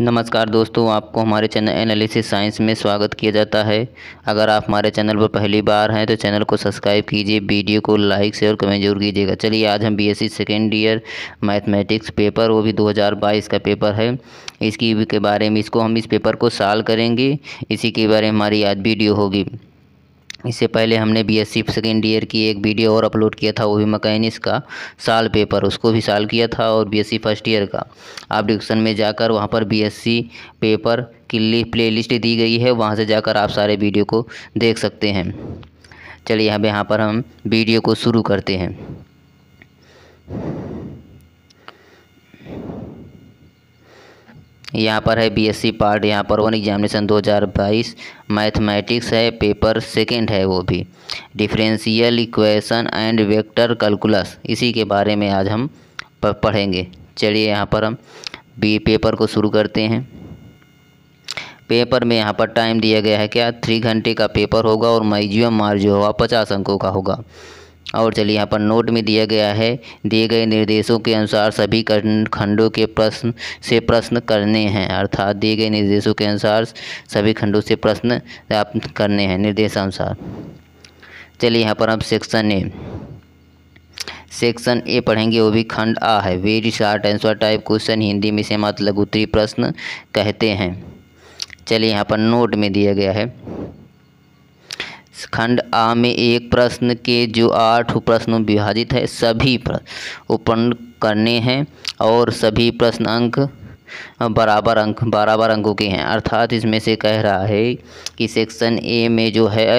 नमस्कार दोस्तों आपको हमारे चैनल एनालिसिस साइंस में स्वागत किया जाता है अगर आप हमारे चैनल पर पहली बार हैं तो चैनल को सब्सक्राइब कीजिए वीडियो को लाइक शेयर कमेंट जरूर कीजिएगा चलिए आज हम BSc second year mathematics paper वो भी 2022 का पेपर है इसकी के बारे में इसको हम इस पेपर को साल करेंगे इसी के बारे में हमारी आज वीडियो होगी इससे पहले हमने B S C second year की एक वीडियो और अपलोड किया था वो भी मकैनिक्स का साल पेपर उसको भी साल किया था और B S C first year का आप डिस्क्रिप्शन में जाकर वहाँ पर बी एस सी पेपर की प्ले लिस्ट दी गई है वहाँ से जाकर आप सारे वीडियो को देख सकते हैं चलिए अब यहाँ पर हम वीडियो को शुरू करते हैं यहाँ पर है बीएससी पार्ट यहाँ पर वन एग्जामिनेशन 2022 मैथमेटिक्स है पेपर सेकंड है वो भी differential equation and vector calculus इसी के बारे में आज हम पढ़ेंगे चलिए यहाँ पर हम बी पेपर को शुरू करते हैं पेपर में यहाँ पर टाइम दिया गया है क्या थ्री घंटे का पेपर होगा और मैजियम मार्ज होगा पचास अंकों का होगा और चलिए यहाँ पर नोट में दिया गया है दिए गए निर्देशों के अनुसार सभी खंडों के प्रश्न से प्रश्न करने हैं अर्थात दिए गए निर्देशों के अनुसार सभी खंडों से प्रश्न प्राप्त करने हैं निर्देशानुसार चलिए यहाँ पर हम सेक्शन ए सेक्शन ए पढ़ेंगे वो भी खंड आ है very short answer type question Hindi में से मात्र लघुत्तरी प्रश्न कहते हैं चलिए यहाँ पर नोट में दिया गया है खंड आ में एक प्रश्न के जो आठ प्रश्न विभाजित है सभी उपन करने हैं और सभी प्रश्न अंक बराबर अंक बराबर अंकों के हैं अर्थात इसमें से कह रहा है कि सेक्शन ए में जो है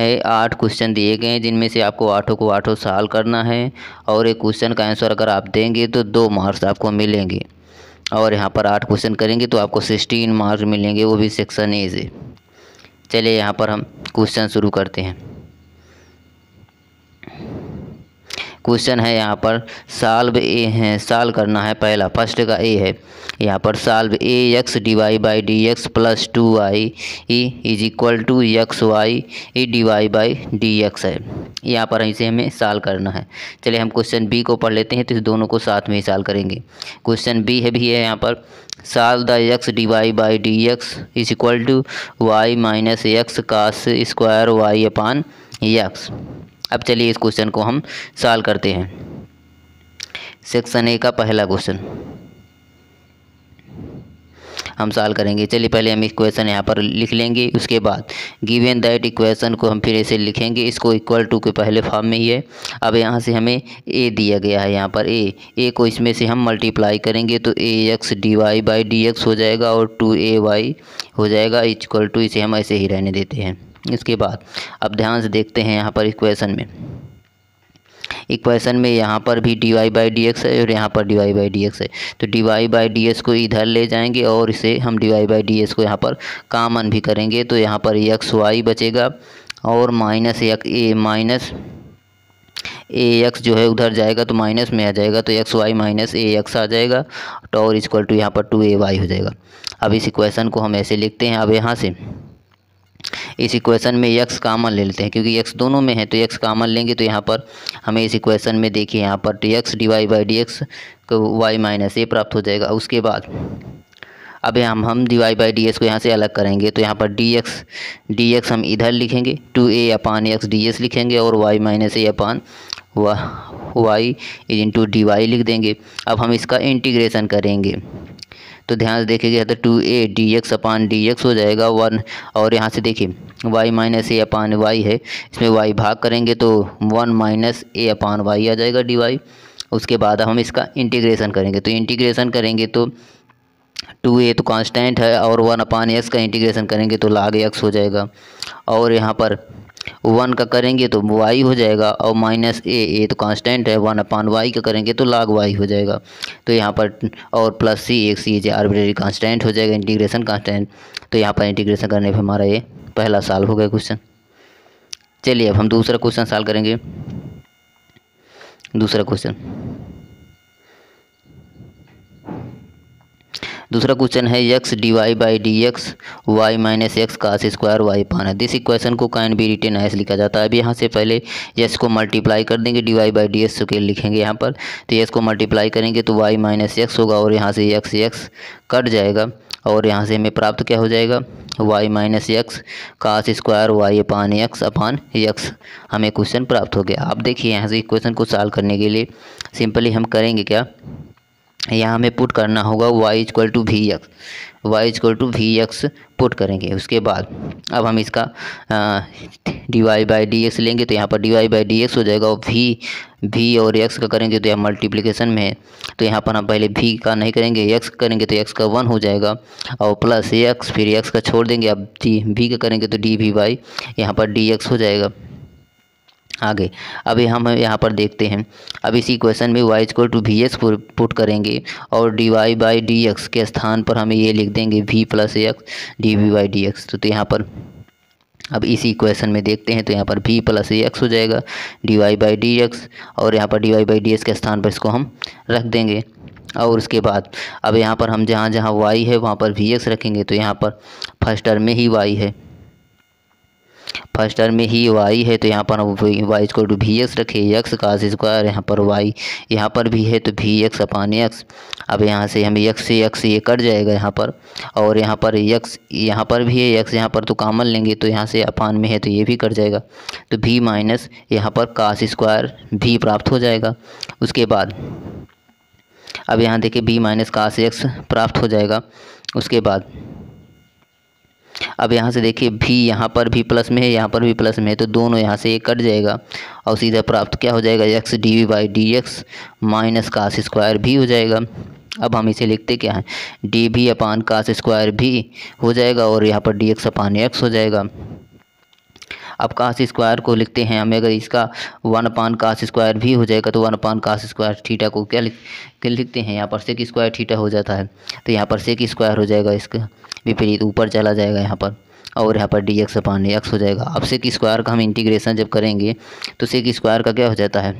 है आठ क्वेश्चन दिए गए हैं जिनमें से आपको आठों को आठों साल करना है और एक क्वेश्चन का आंसर अगर आप देंगे तो दो मार्क्स आपको मिलेंगे और यहाँ पर आठ क्वेश्चन करेंगे तो आपको सिक्सटीन मार्क्स मिलेंगे वो भी सेक्शन ए से चलिए यहाँ पर हम क्वेश्चन शुरू करते हैं क्वेश्चन है यहाँ पर साल्व ए है साल्व करना है पहला फर्स्ट का ए है यहाँ पर solve a x d Y by D x plus two y e is equal to x y e d Y by D x है यहाँ पर इसे हमें साल करना है चलिए हम क्वेश्चन बी को पढ़ लेते हैं तो इस दोनों को साथ में ही साल करेंगे क्वेश्चन बी है भी है यहाँ पर solve the x d Y by D x is equal to y minus x का स्क्वायर वाई अपान एक्स अब चलिए इस क्वेश्चन को हम सॉल्व करते हैं सेक्शन ए का पहला क्वेश्चन हम सॉल्व करेंगे चलिए पहले हम इक्वेशन यहाँ पर लिख लेंगे उसके बाद गिवन दैट इक्वेशन को हम फिर ऐसे लिखेंगे इसको इक्वल टू के पहले फॉर्म में ही है अब यहाँ से हमें ए दिया गया है यहाँ पर ए ए को इसमें से हम मल्टीप्लाई करेंगे तो a x d Y by D x हो जाएगा और टू ए वाई हो जाएगा इक्वल टू इसे हम ऐसे ही रहने देते हैं इसके बाद अब ध्यान से देखते हैं यहाँ पर इक्वेशन में इक्वेशन में यहाँ पर भी d Y by D x है और यहाँ पर d Y by D x है तो d Y by D x को इधर ले जाएंगे और इसे हम d Y by D x को यहाँ पर कामन भी करेंगे तो यहाँ पर एक्स वाई बचेगा और माइनस एक ए माइनस ए एक्स जो है उधर जाएगा तो माइनस में आ जाएगा तो x Y minus a x आ जाएगा टॉर और इक्वल टू यहाँ पर टू ए वाई हो जाएगा अब इस इक्वेशन को हम ऐसे लिखते हैं अब यहाँ से इस इक्वेशन में यक्स कामन ले लेते हैं क्योंकि यक्स दोनों में है तो यक्स कामन लेंगे तो यहाँ पर हमें इस इक्वेशन में देखिए यहाँ पर d x d Y by D x को वाई माइनस ए प्राप्त हो जाएगा उसके बाद अब हम हम d Y by D x को यहाँ से अलग करेंगे तो यहाँ पर डी एक्स डी एक्स हम इधर लिखेंगे two a upon x d s लिखेंगे और y minus a upon y is into d y लिख देंगे अब हम इसका इंटीग्रेशन करेंगे तो ध्यान से देखेंगे तो two a d x upon d x हो जाएगा वन और यहाँ से देखिए y minus a upon y है इसमें वाई भाग करेंगे तो one minus a upon y आ जाएगा डी वाई उसके बाद हम इसका इंटीग्रेशन करेंगे तो इंटीग्रेशन करेंगे तो टू ए तो कांस्टेंट है और वन अपान एक्स का इंटीग्रेशन करेंगे तो लाग एक्स हो जाएगा और यहाँ पर वन का करेंगे तो वाई हो जाएगा और माइनस ए ए तो कांस्टेंट है वन अपान वाई का करेंगे तो लाग वाई हो जाएगा तो यहाँ पर और प्लस सी एक सी जे आर्बिटरी कांस्टेंट हो जाएगा इंटीग्रेशन कांस्टेंट तो यहाँ पर इंटीग्रेशन करने पर हमारा ये पहला साल हो गया क्वेश्चन चलिए अब हम दूसरा क्वेश्चन साल करेंगे दूसरा क्वेश्चन दूसरा क्वेश्चन है x d Y by D x Y minus x का स्क्वायर वाई है दिस इक्वेशन को कैन बी रिटेन एस लिखा जाता है अभी यहाँ से पहले यस को मल्टीप्लाई कर देंगे d Y by D x के लिखेंगे यहाँ पर तो यस को मल्टीप्लाई करेंगे तो वाई माइनस एक्स होगा और यहाँ से एक्स एक्स कट जाएगा और यहाँ से हमें प्राप्त क्या हो जाएगा वाई माइनस एक्स कास square y upon x upon x हमें क्वेश्चन प्राप्त हो गया आप देखिए यहाँ से क्वेश्चन को सॉल्व करने के लिए सिंपली हम करेंगे क्या यहाँ हमें पुट करना होगा y is equal to v x y is equal to v x put करेंगे उसके बाद अब हम इसका d Y by D x लेंगे तो यहाँ पर d Y by D x हो जाएगा और वी वी और एक्स का करेंगे तो यहाँ मल्टीप्लिकेशन में है तो यहाँ पर हम पहले वी का नहीं करेंगे एक्स करेंगे तो एक्स का वन हो जाएगा और प्लस एक्स फिर एक्स का छोड़ देंगे अब डी वी का करेंगे तो डी वी वाई यहाँ पर डी एक्स हो जाएगा आगे अभी हम यहाँ पर देखते हैं अब इसी क्वेश्चन में y equal to v x put करेंगे और d Y by D x के स्थान पर हमें ये लिख देंगे v plus x d we by D x तो, तो यहाँ पर अब इसी क्वेश्चन में देखते हैं तो यहाँ पर वी प्लस ए एक्स हो जाएगा d Y by D x और यहाँ पर d Y by D x के स्थान पर इसको हम रख देंगे और उसके बाद अब यहाँ पर हम जहाँ जहाँ वाई है वहाँ पर वी एक्स रखेंगे तो यहाँ पर फर्स्ट टर्म में ही वाई है फर्स्ट टर्म में ही वाई है तो यहाँ पर y square to v x रखे एक्स का स्क्वायर यहाँ पर वाई यहाँ पर भी है तो वी एक्स अपान एक्स अब यहाँ से हम एक से एक्स ये कट जाएगा यहाँ पर और यहाँ पर एक यहाँ पर भी है एक यहाँ पर तो कामन लेंगे तो यहाँ से अपान में है तो ये भी कट जाएगा तो वी माइनस यहाँ पर कास स्क्वायर भी प्राप्त हो जाएगा उसके बाद अब यहाँ देखिए बी माइनस कास एक्स प्राप्त हो जाएगा उसके बाद अब यहाँ से देखिए भी यहाँ पर भी प्लस में है यहाँ पर भी प्लस में है तो दोनों यहाँ से ये कट जाएगा और सीधा प्राप्त क्या हो जाएगा x d we by D x minus काश स्क्वायर भी हो जाएगा अब हम इसे लिखते क्या है डी भी अपान काश स्क्वायर भी हो जाएगा और यहाँ पर डी एक्स अपान एक्स हो जाएगा अब काश स्क्वायर को लिखते हैं हमें अगर इसका वन अपान काश स्क्वायर भी हो जाएगा तो वन अपान काश स्क्वायर थीटा को क्या लिख लिखते हैं यहाँ पर सेक स्क्वायर थीटा हो जाता है तो यहाँ पर सेक स्क्वायर हो जाएगा इसका विपरीत ऊपर चला जाएगा यहाँ पर और यहाँ पर डी एक्स अपान एक्स हो जाएगा अब सेक स्क्वायर का हम इंटीग्रेशन जब करेंगे तो सेक स्क्वायर का क्या हो जाता है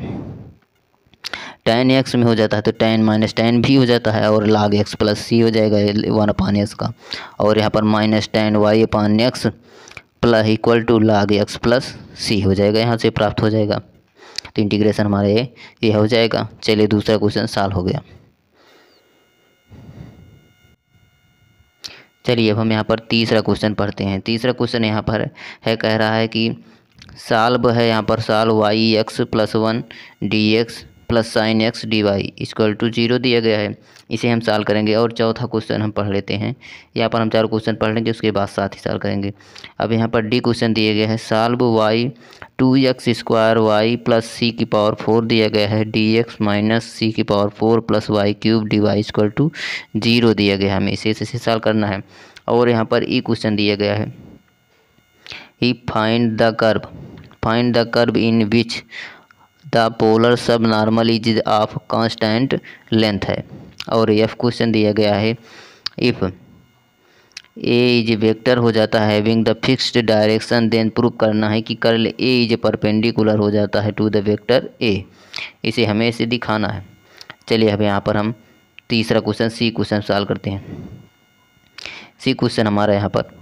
टेन एक्स में हो जाता है तो टेन माइनस टेन भी हो जाता है और लाग एक्स प्लस सी हो जाएगा वन अपान एक्स का और यहाँ पर minus ten y upon x plus equal to log x plus सी हो जाएगा यहाँ से प्राप्त हो जाएगा तो इंटीग्रेशन हमारे ये हो जाएगा चलिए दूसरा क्वेश्चन साल हो गया चलिए अब हम यहाँ पर तीसरा क्वेश्चन पढ़ते हैं तीसरा क्वेश्चन यहाँ पर है कह रहा है कि साल्व है यहाँ पर solve y x plus one d x plus sine x d y equal to zero दिया गया है इसे हम साल करेंगे और चौथा क्वेश्चन हम पढ़ लेते हैं यहाँ पर हम चार क्वेश्चन पढ़ लेंगे उसके बाद साथ ही साल करेंगे अब यहाँ पर डी क्वेश्चन दिया गया है solve y two x square y plus c की पावर फोर दिया गया है डी एक्स माइनस सी की power four plus y cube d y equal to zero दिया गया है हमें इसे इसे साल करना है और यहाँ पर ई क्वेश्चन दिया गया है e find the curve find the curve in which the polar subnormal is of constant length है और एफ क्वेश्चन दिया गया है इफ़ ए इज वेक्टर हो जाता है wing the fixed direction then prove करना है कि कर्ल ए इज परपेंडिकुलर हो जाता है टू द वेक्टर ए इसे हमें इसे दिखाना है चलिए अब यहाँ पर हम तीसरा क्वेश्चन सी क्वेश्चन सॉल्व करते हैं सी क्वेश्चन हमारा यहाँ पर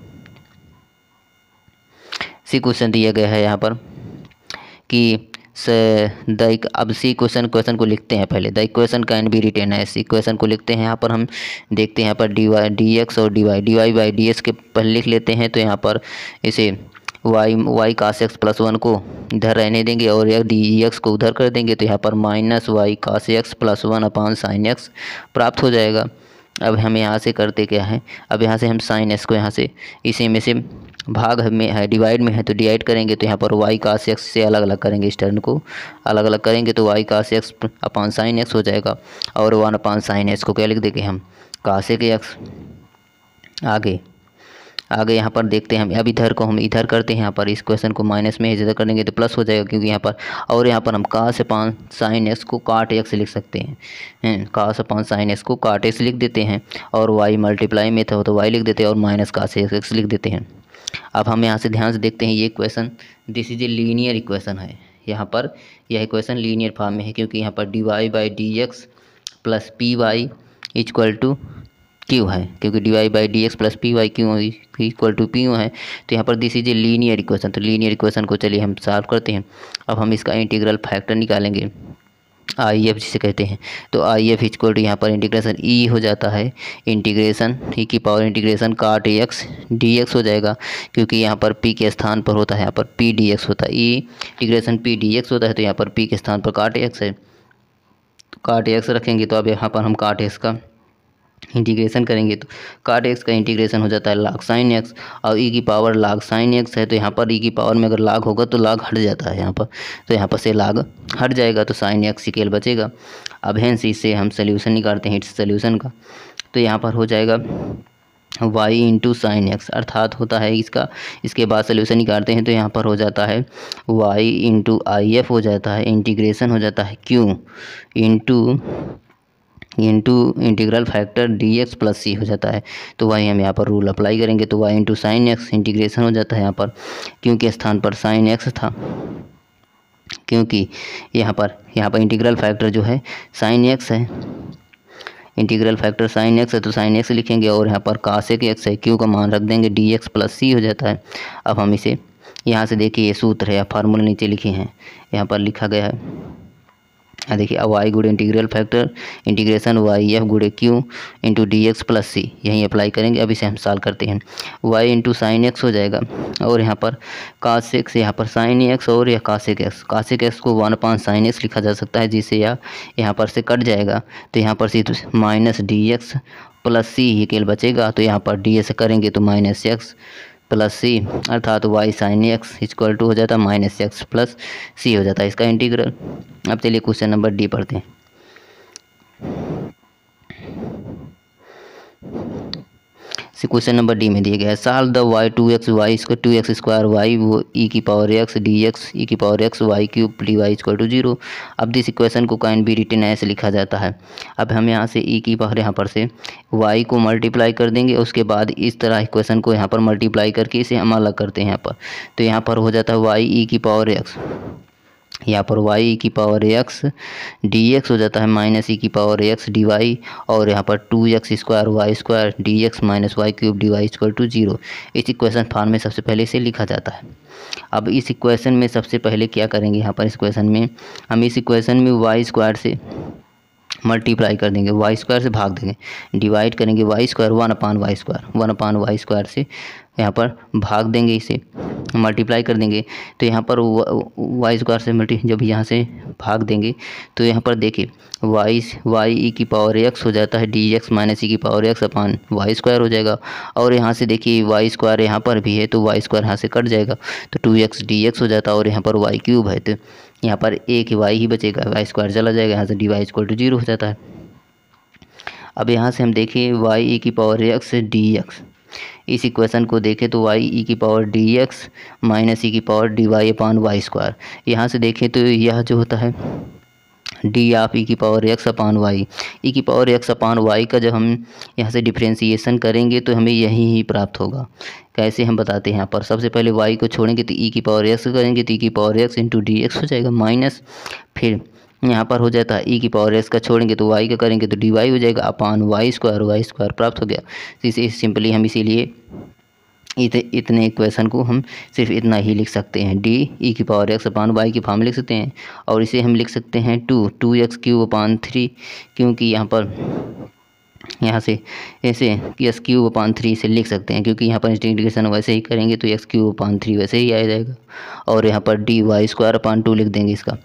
सी क्वेश्चन दिया गया है यहाँ पर कि द अब सी क्वेश्चन क्वेश्चन को लिखते हैं पहले the question can be written है सी क्वेश्चन को लिखते हैं यहाँ पर हम देखते हैं यहाँ पर डी वाई डी एक्स और d Y D Y by D x के पहले लिख लेते हैं तो यहाँ पर इसे वाई वाई कास एक्स प्लस वन को इधर रहने देंगे और यह डी एक्स को उधर कर देंगे तो यहाँ पर माइनस वाई काश x plus one upon sine x प्राप्त हो जाएगा अब हम यहाँ से करते क्या है अब यहाँ से हम साइन एक्स को यहाँ से इसी में से भाग में है डिवाइड में है तो डिवाइड करेंगे तो यहाँ पर वाई का एक्स से अलग अलग करेंगे इस टर्न को अलग अलग करेंगे तो वाई का एक्स अपान साइन एक्स हो जाएगा और वन अपान साइन एक्स को क्या लिख देंगे हम कासे के एक्स आगे आगे यहाँ पर देखते हैं अब इधर को हम इधर करते हैं यहाँ पर इस क्वेश्चन को माइनस में इधर कर तो प्लस हो जाएगा क्योंकि यहाँ पर और यहाँ पर हम का से पाँच साइन एक्स को काट एक्स लिख सकते हैं, का से पाँच साइन एक्स को काट एक्स लिख देते हैं और वाई मल्टीप्लाई में था तो वाई लिख देते हैं और माइनस का से एक्स लिख देते हैं अब हम यहाँ से ध्यान से देखते हैं ये question this is a linear equation है यहाँ पर यह क्वेश्चन लीनियर फॉर्म में है क्योंकि यहाँ पर d Y by D x plus P y is equal to q है क्योंकि d Y by D x plus P y q equal to p u है तो यहाँ पर this is a linear equation तो लीनियर इक्वेशन को चलिए हम सॉल्व करते हैं अब हम इसका इंटीग्रल फैक्टर निकालेंगे आई एफ जिसे कहते हैं तो आई एफ इक्वल टू यहाँ पर इंटीग्रेशन ई e हो जाता है इंटीग्रेशन ई e की power integration cot x d x हो जाएगा क्योंकि यहाँ पर पी के स्थान पर होता है यहाँ पर पी डी एक्स होता है ई e, integration p d x होता है तो यहाँ पर पी के स्थान पर काट एक्स है काट तो एक्स रखेंगे तो अब यहाँ पर हम काट एक्स का इंटीग्रेशन करेंगे तो काट एक्स का इंटीग्रेशन हो जाता है लाग साइन एक्स और ई e की पावर लाग साइन एक्स है तो यहाँ पर ई e की पावर में अगर लाग होगा तो लाग हट जाता है यहाँ पर तो यहाँ पर से लाग हट जाएगा तो साइन एक्स इकेल बचेगा अब हेंस से हम सोल्यूशन निकालते हैं इट्स सोल्यूशन का तो यहाँ पर हो जाएगा वाई इंटू साइन एक्स अर्थात होता है इसका इसके बाद सोल्यूशन निकालते हैं तो यहाँ पर हो जाता है वाई इंटू आई एफ हो जाता है इंटीग्रेशन हो जाता है q into into integral factor d x plus सी हो जाता है तो वही हम यहाँ पर रूल अप्लाई करेंगे तो y into sine x integration हो जाता है यहाँ पर क्योंकि स्थान पर साइन एक्स था क्योंकि यहाँ पर यहाँ पर इंटीग्रल फैक्टर जो है साइन एक्स है इंटीग्रल फैक्टर साइन एक्स है तो साइन एक्स लिखेंगे और यहाँ पर कासेक एक्स है क्यों का मान रख देंगे डी एक्स प्लस सी हो जाता है अब हम इसे यहाँ से देखिए ये सूत्र है या फार्मूला नीचे लिखे हैं यहाँ पर लिखा गया है हाँ, देखिए अब y good integral factor integration y f good q into d x plus c यहीं अप्लाई करेंगे अभी इसे हम साल करते हैं वाई इंटू साइन एक्स हो जाएगा और यहाँ पर कास एक्स यहाँ पर साइन एक्स और यह कासिक एक्स कासिक एक्स को वन पाँच साइन एक्स लिखा जा सकता है जिससे यह यहाँ पर से कट जाएगा तो यहाँ पर से minus d x plus c ही केल बचेगा तो यहाँ पर डी एस करेंगे तो माइनस एक्स प्लस सी अर्थात y sine x equal to हो जाता है माइनस एक्स प्लस सी हो जाता है इसका इंटीग्रल अब चलिए क्वेश्चन नंबर डी पढ़ते हैं से क्वेश्चन नंबर डी में दिया गया है solve the y two x y इसको टू एक्स स्क्वायर वाई वो ई e की power x d x e की power x y cube d y equal to zero अब दिस इक्वेशन को कैन बी रिटर्न ऐसे लिखा जाता है अब हम यहाँ से ई e की पावर यहाँ पर से वाई को मल्टीप्लाई कर देंगे उसके बाद इस तरह इक्वेशन को यहाँ पर मल्टीप्लाई करके इसे हम अलग करते हैं यहाँ पर तो यहाँ पर हो जाता है वाई ई e की पावर एक्स यहाँ पर वाई की पावर एक्स डी एक्स हो जाता है माइनस ई e की पावर एक्स डी वाई और यहाँ पर two x square y square D x minus y cube d y square to zero इस इक्वेशन फार्म में सबसे पहले इसे लिखा जाता है अब इस इक्वेशन में सबसे पहले क्या करेंगे यहाँ पर इस इक्वेशन में हम इस इक्वेशन में वाई स्क्वायर से मल्टीप्लाई कर देंगे वाई स्क्वायर से भाग देंगे डिवाइड करेंगे y square one upon Y square one upon Y square से यहाँ पर भाग देंगे इसे मल्टीप्लाई कर देंगे तो यहाँ पर वाई स्क्वायर से मल्टी जब यहाँ से भाग देंगे तो यहाँ पर देखिए वाई वाई ई की पावर एक्स हो जाता है डी एक्स माइनस ई की power x upon Y square हो जाएगा और यहाँ से देखिए वाई स्क्वायर यहाँ पर भी है तो वाई स्क्वायर यहाँ से कट जाएगा तो टू एक्स डी एक्स हो जाता है और यहाँ पर वाई क्यूब है तो यहाँ पर एक वाई ही बचेगा वाई स्क्वायर चला जाएगा यहाँ से d y square to zero हो जाता है अब यहाँ से हम देखिए वाई ई e की पावर एक्स डी एक्स इस इक्वेशन को देखें तो वाई ई e की power d x minus e की power d y upon Y square यहाँ से देखें तो यह जो होता है डी ऑफ ई की power x upon y e की पावर एक्स अपान वाई का जब हम यहाँ से डिफ्रेंसीसन करेंगे तो हमें यही ही प्राप्त होगा कैसे हम बताते हैं यहाँ पर सबसे पहले वाई को छोड़ेंगे तो ई e की पावर एक्स करेंगे तो ई e की power x into d x हो जाएगा माइनस फिर यहाँ पर हो जाता है ई e की पावर एस का छोड़ेंगे तो वाई का करेंगे तो डी वाई हो जाएगा upon Y square y square प्राप्त हो गया इसे सिंपली हम इसीलिए इत, इतने क्वेश्चन को हम सिर्फ इतना ही लिख सकते हैं डी ई e की पावर एक्स अपान वाई की फॉर्म लिख सकते हैं और इसे हम लिख सकते हैं two two x cube upon three क्योंकि यहाँ पर यहाँ से ऐसे एक्स क्यूब अपान थ्री से लिख सकते हैं क्योंकि यहाँ पर इंटीग्रेशन वैसे ही करेंगे तो एक्स क्यूब अपान थ्री वैसे ही आ जाएगा और यहाँ पर d y square upon two लिख देंगे इसका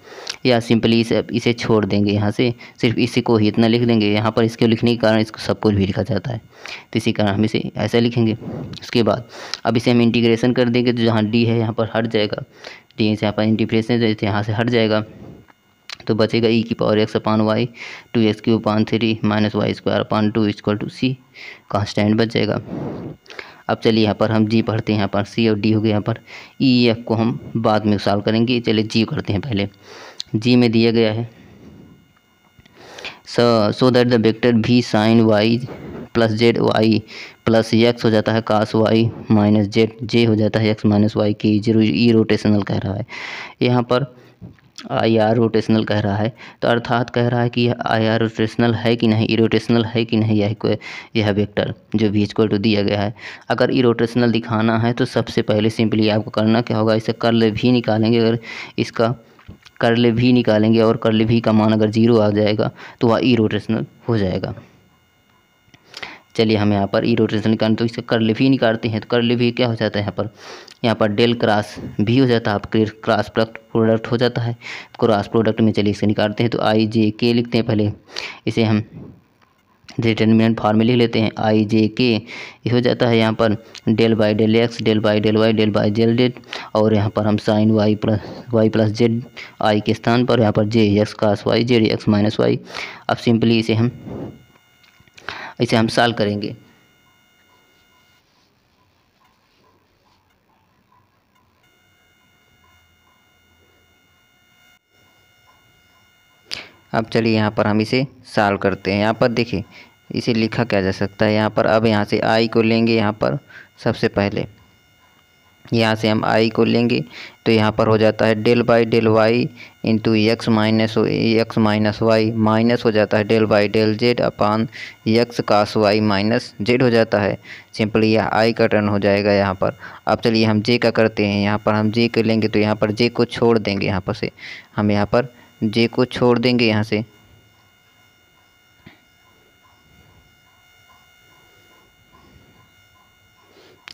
या सिंपली इसे इसे छोड़ देंगे यहाँ से सिर्फ इसी को ही इतना लिख देंगे यहाँ पर इसको लिखने के कारण इसको सब कुछ भी लिखा जाता है तो इसी कारण हम इसे ऐसा लिखेंगे उसके बाद अब इसे हम इंटीग्रेशन कर देंगे तो जहाँ डी है यहाँ पर हट जाएगा डी से यहाँ पर तो इंटीग्रेशन यहाँ से हट जाएगा तो बचेगा ई e की power x upon y two x cube upon three minus Y square upon two is equal to c constant बच जाएगा अब चलिए यहाँ पर हम जी पढ़ते हैं यहाँ पर सी और डी हो गया यहाँ पर ई e, एफ को हम बाद में सॉल्व करेंगे चलिए जी करते हैं पहले जी में दिया गया है so that the vector v sine y plus z y plus x हो जाता है cos y minus z j हो जाता है एक्स माइनस वाई की जीरो ई रोटेशनल कह रहा है यहाँ पर आई आर रोटेशनल कह रहा है तो अर्थात कह रहा है कि यह आई आर रोटेशनल है कि नहीं इरोटेशनल है कि नहीं यह यह वेक्टर जो भी इजक्वल टू दिया गया है अगर इरोटेशनल दिखाना है तो सबसे पहले सिंपली आपको करना क्या होगा इसे कर्ल भी निकालेंगे अगर इसका कर्ल भी निकालेंगे और कर्ल भी का मान अगर जीरो आ जाएगा तो वह इरोटेशनल हो जाएगा चलिए हम यहाँ पर ई रोटेशन तो इसका कर्ल भी निकालते हैं तो कर्ल भी क्या हो जाता है यहाँ पर यहाँ पर डेल क्रास भी हो जाता है आपके क्रास प्रोडक्ट प्रोडक्ट हो जाता है क्रास प्रोडक्ट में चलिए इसे निकालते हैं तो आई जे के लिखते हैं पहले इसे हम डिटर्मिनेंट फार्म लिख लेते हैं आई जे के हो जाता है यहाँ पर del by del x del by del y del by z डेड और यहाँ पर हम sine y plus y plus z i के स्थान पर यहाँ पर j x cross y z x minus y अब सिंपली इसे हम इसे हम साल करेंगे अब चलिए यहाँ पर हम इसे साल करते हैं यहाँ पर देखिए इसे लिखा क्या जा सकता है यहाँ पर अब यहाँ से आई को लेंगे यहाँ पर सबसे पहले यहाँ से हम आई को लेंगे तो यहाँ पर हो जाता है del by del y into x minus x minus y minus हो जाता है del by del z upon x cos y minus z हो जाता है सिंपली यह आई का टर्न हो जाएगा यहाँ पर अब चलिए हम जे का करते हैं यहाँ पर हम जे को लेंगे तो यहाँ पर जे को छोड़ देंगे यहाँ पर से हम यहाँ पर जे को छोड़ देंगे यहाँ से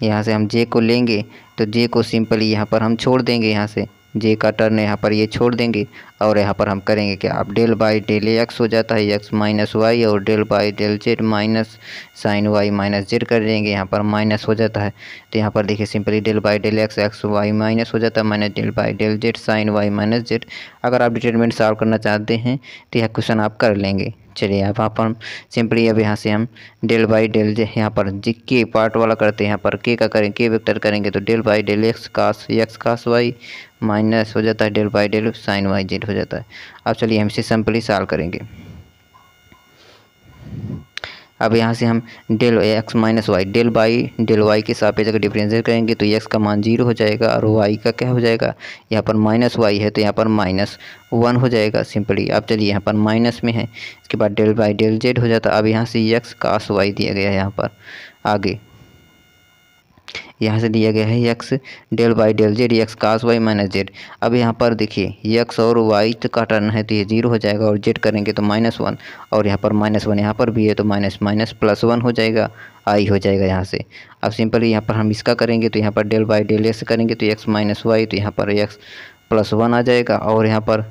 यहाँ से हम जे को लेंगे तो जे को सिंपली यहाँ पर हम छोड़ देंगे यहाँ से जे का टर्न यहाँ पर ये छोड़ देंगे और यहाँ पर हम करेंगे क्या आप डेल बाई डेल एक्स हो जाता है एक्स माइनस वाई और del by del z minus sine y minus z कर देंगे यहाँ पर माइनस हो जाता है तो यहाँ पर देखिए simply del by del x x Y minus हो जाता है minus del by del z sine y minus z अगर आप डिटेलमेंट सॉल्व करना चाहते हैं तो यह क्वेश्चन आप कर लेंगे चलिए अब यहाँ पर सिंपली अब यहाँ से हम डेल बाई डेल यहाँ पर जी के पार्ट वाला करते हैं यहाँ पर के का करें के वेक्टर करेंगे तो del by del x cos x cos y minus हो जाता है del by del sine y Z हो जाता है अब चलिए हम इसे सिंपली साल करेंगे अब यहाँ से हम del x minus y del y del y के सापेक्ष अगर डिफ्रेंशिएट करेंगे तो एक्स का मान जीरो हो जाएगा और वाई का क्या हो जाएगा यहाँ पर माइनस वाई है तो यहाँ पर माइनस वन हो जाएगा सिंपली अब चलिए यहाँ पर माइनस में है इसके बाद डेल बाई डेल जेड हो जाता अब यहाँ से एक्स कास वाई दिया गया है यहाँ पर आगे यहाँ से दिया गया है x del by del z x cos y minus z अब यहाँ पर देखिए यक्स और वाई तो का टर्न है तो ये जीरो हो जाएगा और जेड करेंगे तो माइनस वन और यहाँ पर माइनस वन यहाँ पर भी है तो माइनस माइनस प्लस वन हो जाएगा आई हो जाएगा यहाँ से अब सिंपली यहाँ पर हम इसका करेंगे तो यहाँ पर डेल बाई डेल एक्स करेंगे तो एक्स माइनस वाई तो यहाँ पर एक्स प्लस वन आ जाएगा और यहाँ पर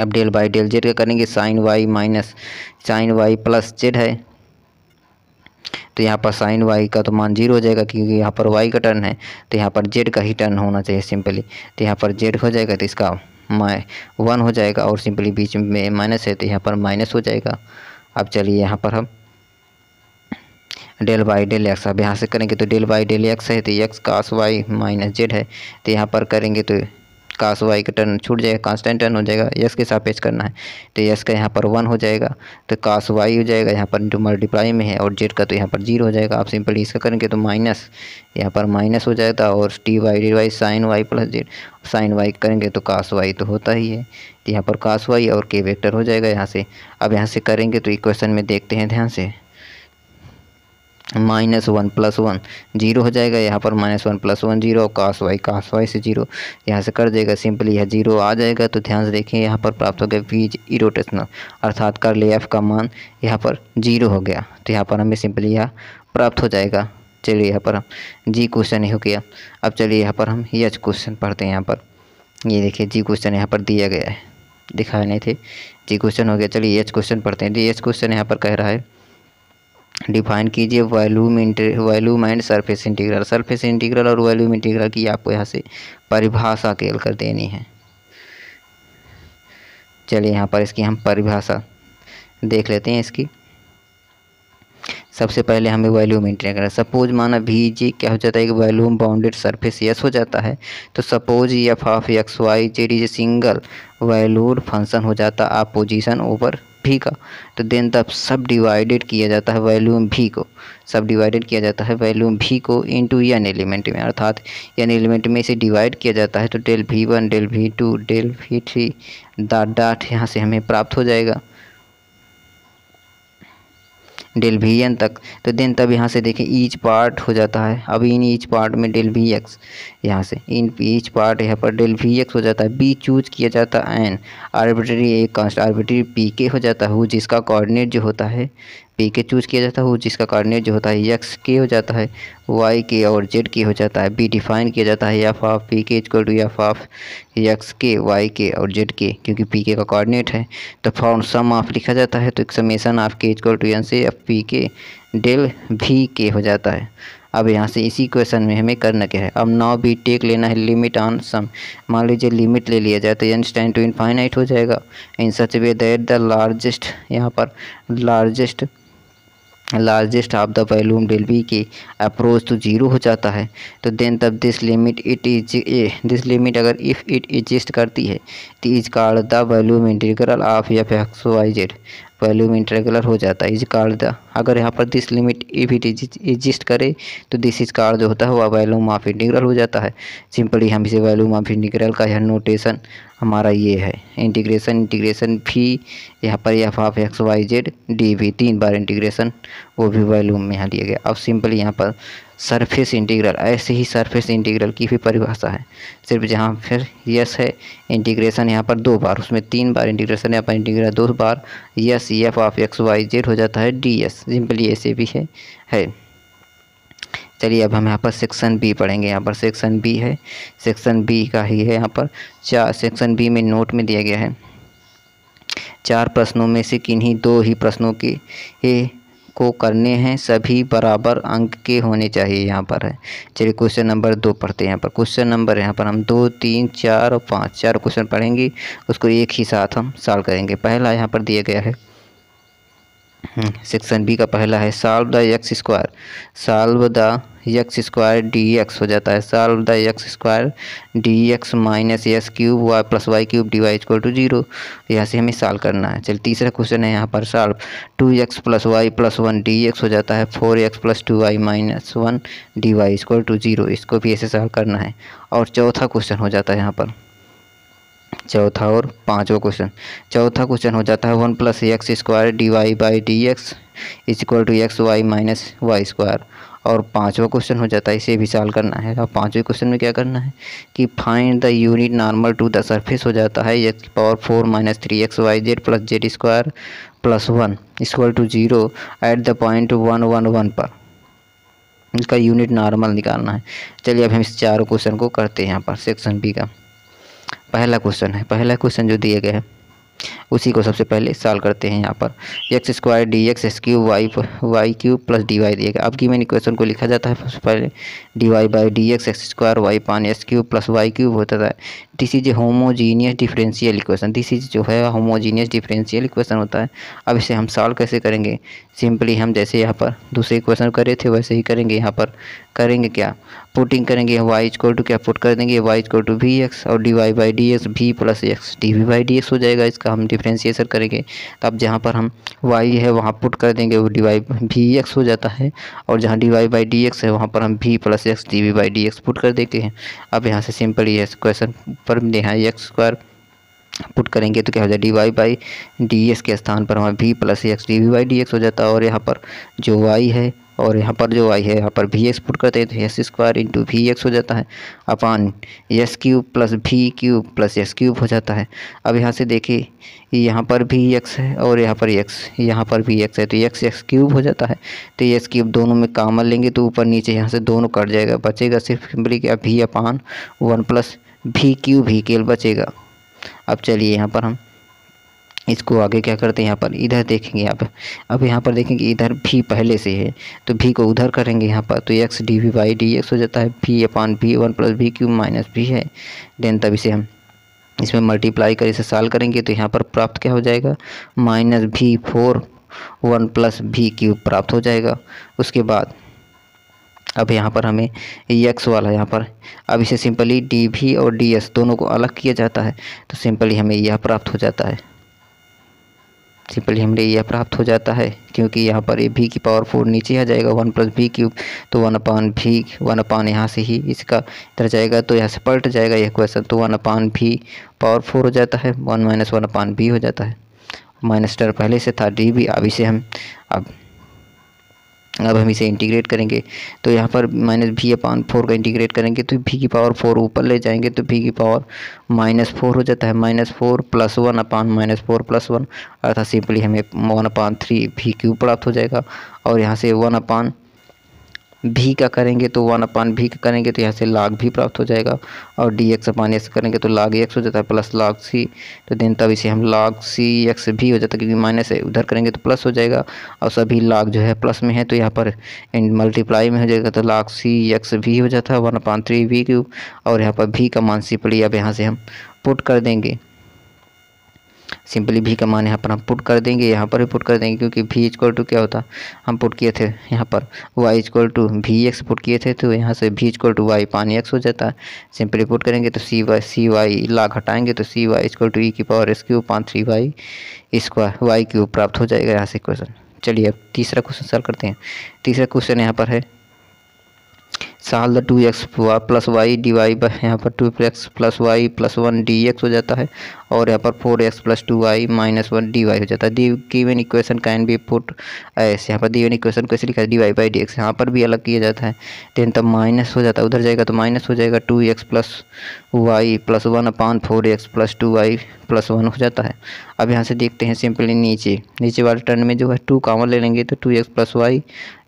अब डेल बाई डेल जेड का करेंगे sine y minus sine y plus z है तो यहाँ पर साइन वाई का तो मान जीरो हो जाएगा क्योंकि यहाँ पर वाई का टर्न है तो यहाँ पर जेड का ही टर्न होना चाहिए सिंपली तो यहाँ पर जेड हो जाएगा तो इसका माइ वन हो जाएगा और सिंपली बीच में माइनस है तो यहाँ पर माइनस हो जाएगा अब चलिए यहाँ पर हम डेल बाई डेल एक्स अब यहाँ से करेंगे तो डेल बाई डेल एक्स है तो x cos y minus z है तो यहाँ पर करेंगे तो कास वाई का टर्न छूट जाएगा कांस्टेंट टर्न हो जाएगा यस के पेश करना है तो यस का यहाँ पर वन हो जाएगा तो कास वाई हो जाएगा यहाँ पर जो मल्टीप्लाई में है और जेड का तो यहाँ पर जीरो हो जाएगा आप सिंपली इसका करेंगे तो माइनस यहाँ पर माइनस हो जाएगा और t y D y sine y plus z sine y करेंगे तो कास वाई तो होता ही है तो यहाँ पर कास वाई और के वेक्टर हो जाएगा यहाँ से अब यहाँ से करेंगे तो इक्वेशन में देखते हैं ध्यान से minus one plus one zero हो जाएगा यहाँ पर minus one plus one zero cos y cos y से जीरो यहाँ से कर देगा सिंपली यह जीरो आ जाएगा तो ध्यान से देखें यहाँ पर प्राप्त हो गया वीज इरोटेशनल अर्थात कर ले एफ का मान यहाँ पर जीरो हो गया तो यहाँ पर हमें सिंपली यह प्राप्त हो जाएगा चलिए यहाँ पर हम जी क्वेश्चन हो गया अब चलिए यहाँ पर हम यच क्वेश्चन पढ़ते हैं यहाँ पर ये देखिए जी क्वेश्चन यहाँ पर दिया गया है दिखाए नहीं थे जी क्वेश्चन हो गया चलिए यच क्वेश्चन पढ़ते हैं जी यच क्वेश्चन यहाँ पर कह रहा है डिफाइन कीजिए volume inter volume and surface integral surface integral और वॉल्यूम इंटीग्रल की आपको यहाँ से परिभाषा केल कर देनी है चलिए यहाँ पर इसकी हम परिभाषा देख लेते हैं इसकी सबसे पहले हमें वॉल्यूम इंटीग्रल सपोज माना भी जी क्या हो जाता है कि वॉल्यूम बाउंडेड सरफेस यस हो जाता है तो suppose f of x Y z is single valued function हो जाता अपोजिशन ओवर भी का तो देन तब सब डिवाइडेड किया जाता है वॉल्यूम भी को सब डिवाइडेड किया जाता है वॉल्यूम भी को इनटू यन एलिमेंट में अर्थात यन एलिमेंट में इसे डिवाइड किया जाता है तो del v one del v two del v three dot dot यहाँ से हमें प्राप्त हो जाएगा एन तक तो देन तब यहाँ से देखें ईच पार्ट हो जाता है अब इन ईच पार्ट में डेल वी एक्स यहाँ से इन ईच पार्ट यहाँ पर डेल वी एक्स हो जाता है बी चूज किया जाता है एन आर्बिट्री एक कांस्ट आर्बिट्री पी के हो जाता है वो जिसका कोऑर्डिनेट जो होता है पी के चूज़ किया जाता है जिसका कार्डिनेट जो होता है यक्स के हो जाता है वाई के और जेड के हो जाता है बी डिफाइन किया जाता है f of p k is equal to f of x k y k और जेड के क्योंकि पी के का कॉर्डिनेट है तो फॉर्म सम ऑफ लिखा जाता है तो एक summation of k is equal to n से f p k del v k हो जाता है अब यहाँ से इसी क्वेश्चन में हमें करना क्या है अब नाव बी टेक लेना है लिमिट ऑन सम मान लीजिए लिमिट ले लिया जाए तो एन स्टैंड टू इनफाइनाइट हो जाएगा in such way that the largest यहाँ पर largest largest of the volume del v की अप्रोच तो जीरो हो जाता है तो देन तब this limit it is this limit अगर इफ़ इट एग्जिस्ट करती है तो is called the volume integral of f x Y z volume integral हो जाता है इज कार्ड द अगर यहाँ पर this limit if it exist करे तो दिस इज कार जो होता है वह वैल्यूम ऑफ इंटीग्रल हो जाता है सिंपली हम इसे वैल्यूम ऑफ इंटीग्रल का यह नोटेशन हमारा ये है इंटीग्रेशन इंटीग्रेशन भी यहाँ पर f of x Y z d v तीन बार इंटीग्रेशन वो भी वैल्यूम में यहाँ दिया गया अब सिंपल यहाँ पर सरफेस इंटीग्रल ऐसे ही सरफेस इंटीग्रल की भी परिभाषा है सिर्फ जहाँ फिर यस है इंटीग्रेशन यहाँ पर दो बार उसमें तीन बार इंटीग्रेशन यहाँ पर इंटीग्रल दो बार yes f of x Y Z हो जाता है डी एस सिंपली ऐसे भी है है चलिए अब हम यहाँ पर सेक्शन बी पढ़ेंगे यहाँ पर सेक्शन बी है सेक्शन बी का ही है यहाँ पर चार सेक्शन बी में नोट में दिया गया है चार प्रश्नों में से किन्हीं दो ही प्रश्नों के ए, को करने हैं सभी बराबर अंक के होने चाहिए यहाँ पर है चलिए क्वेश्चन नंबर दो पढ़ते हैं यहाँ पर क्वेश्चन नंबर यहाँ पर हम दो तीन चार और पाँच चार क्वेश्चन पढ़ेंगे उसको एक ही साथ हम सॉल्व करेंगे पहला यहाँ पर दिया गया है हम्म, सेक्शन बी का पहला है solve the x square solve the x square D x हो जाता है solve the x square D x minus x cube y plus y cube d y equal to zero यहाँ से हमें साल्व करना है चलिए तीसरा क्वेश्चन है यहाँ पर solve two x plus y plus one d x हो जाता है four x plus two y minus one d y equal to zero इसको भी ऐसे साल्व करना है और चौथा क्वेश्चन हो जाता है यहाँ पर चौथा और पाँचवा क्वेश्चन चौथा क्वेश्चन हो जाता है one plus x square D Y by D x is equal to x Y minus Y square और पाँचवा क्वेश्चन हो जाता है इसे भी साल करना है और पाँचवें क्वेश्चन में क्या करना है कि find the unit normal to the surface हो जाता है x power four minus three x Y Z plus Z square plus one equal to zero at the point one one one पर इसका यूनिट नॉर्मल निकालना है चलिए अब हम इस चारों क्वेश्चन को करते हैं यहाँ पर सेक्शन बी का पहला क्वेश्चन है पहला क्वेश्चन जो दिए गए हैं उसी को सबसे पहले सॉल्व करते हैं यहाँ पर x square D x x cube y y cube plus d y दिएगा अब की मैंने क्वेश्चन को लिखा जाता है सबसे पहले d Y by D x x square y upon x cube plus y cube होता था this is a homogeneous differential equation this is जो है होमोजीनियस डिफरेंशियल इक्वेशन होता है अब इसे हम सॉल्व कैसे करेंगे सिंपली हम जैसे यहाँ पर दूसरे क्वेश्चन रहे थे वैसे ही करेंगे यहाँ पर करेंगे क्या पुटिंग करेंगे वाई इजकोल टू क्या पुट कर देंगे y is equal to v x और d Y by D x v plus x d we by D x हो जाएगा इसका हम डिफ्रेंशिएसन करेंगे तो अब जहाँ पर हम वाई है वहाँ पुट कर देंगे वो वाई भी एक्स हो जाता है और जहाँ डिवाई बाई डी एक्स है वहाँ पर हम v plus x d we by D x put कर देते हैं अब यहाँ से सिंपल ये क्वेश्चन पर यहाँ एक्स स्क्वायर पुट करेंगे तो क्या हो जाए d Y by D x के स्थान पर हमारा v plus x d we by D x हो जाता है और यहाँ पर जो वाई है और यहाँ पर जो आई है यहाँ पर वी एक्स पुट करते हैं तो x square into v x हो जाता है upon x cube plus v cube plus x cube हो जाता है अब यहाँ से देखिए यहाँ पर भी एक्स है और यहाँ पर एक्स यहाँ पर भी एक्स है तो एक्स एक्स क्यूब हो जाता है तो एस क्यूब दोनों में कामन लेंगे तो ऊपर नीचे यहाँ से दोनों कट जाएगा बचेगा सिर्फ सिंपली क्या v upon one plus v cube ही केल बचेगा अब चलिए यहाँ पर हम इसको आगे क्या करते हैं यहाँ पर इधर देखेंगे आप अब यहाँ पर देखेंगे इधर भी पहले से है तो भी को उधर करेंगे यहाँ पर तो x d we by D x हो जाता है v upon v one plus v cube minus v है देन तब इसे हम इसमें मल्टीप्लाई कर इसे साल करेंगे तो यहाँ पर प्राप्त क्या हो जाएगा minus v four one plus v cube प्राप्त हो जाएगा उसके बाद अब यहाँ पर हमें एक्स वाला यहाँ पर अब इसे सिंपली डी भी और डी एस दोनों को अलग किया जाता है तो सिंपली हमें यह प्राप्त हो जाता है सिंपल हमने यह प्राप्त हो जाता है क्योंकि यहाँ पर ये भी की पावर फोर नीचे आ जाएगा वन प्लस भी क्यूब तो one upon v one upon यहाँ से ही इसका इधर जाएगा तो यहाँ से पलट जाएगा यह क्वेश्चन तो वन अपान भी पावर फोर हो जाता है वन माइनस वन अपान भी हो जाता है माइनस टर पहले से था डी भी अब इसे हम अब अब हम इसे इंटीग्रेट करेंगे तो यहाँ पर माइनस भी अपान फोर का इंटीग्रेट करेंगे तो भी की पावर फोर ऊपर ले जाएंगे तो भी की पावर माइनस फोर हो जाता है minus four plus one upon minus four plus one अर्थात सिंपली हमें one upon three v cube प्राप्त हो जाएगा और यहाँ से वन अपान भी का करेंगे तो वन अपान भी का करेंगे तो यहाँ से लाग भी प्राप्त हो जाएगा और डी एक्स अपान एक्स करेंगे तो लाग एक्स हो जाता है प्लस लाग सी तो देन तब इसे हम लाग सी एक्स भी हो जाता है क्योंकि माइनस है उधर करेंगे तो प्लस हो जाएगा और सभी लाग जो है प्लस में है तो यहाँ पर एंड मल्टीप्लाई में हो जाएगा तो लाग सी एक्स भी हो जाता है one upon three v cube और यहाँ पर भी का मान पड़ी अब यहाँ से हम पुट कर देंगे सिंपली भी का मान यहाँ पर हम पुट कर देंगे यहाँ पर भी पुट कर देंगे क्योंकि भी इजक्वल टू क्या होता हम पुट किए थे यहाँ पर y is equal to v x put किए थे तो यहाँ से v is equal to y upon x हो जाता है सिंपली पुट करेंगे तो सी वाई सी वाई लाख हटाएंगे तो c y is equal to e की पावर एस क्यूब पाँच three y square y cube प्राप्त हो जाएगा यहाँ से क्वेश्चन चलिए अब तीसरा क्वेश्चन सॉल्व करते हैं तीसरा क्वेश्चन यहाँ पर है solve two x plus y D y यहाँ पर two x plus y plus one d x हो जाता है और यहाँ पर four x plus two y minus one d y हो जाता है the given equation can be put as यहाँ पर गिवन इक्वेशन कैसे लिखा है D Y by D x यहाँ पर भी अलग किया जाता है देन तब माइनस हो जाता है उधर जाएगा तो माइनस हो जाएगा two x plus y plus one upon four x plus two y plus one हो जाता है अब यहाँ से देखते हैं सिंपली नीचे नीचे वाले टर्न में जो है टू कामन ले लेंगे तो टू एक्स प्लस वाई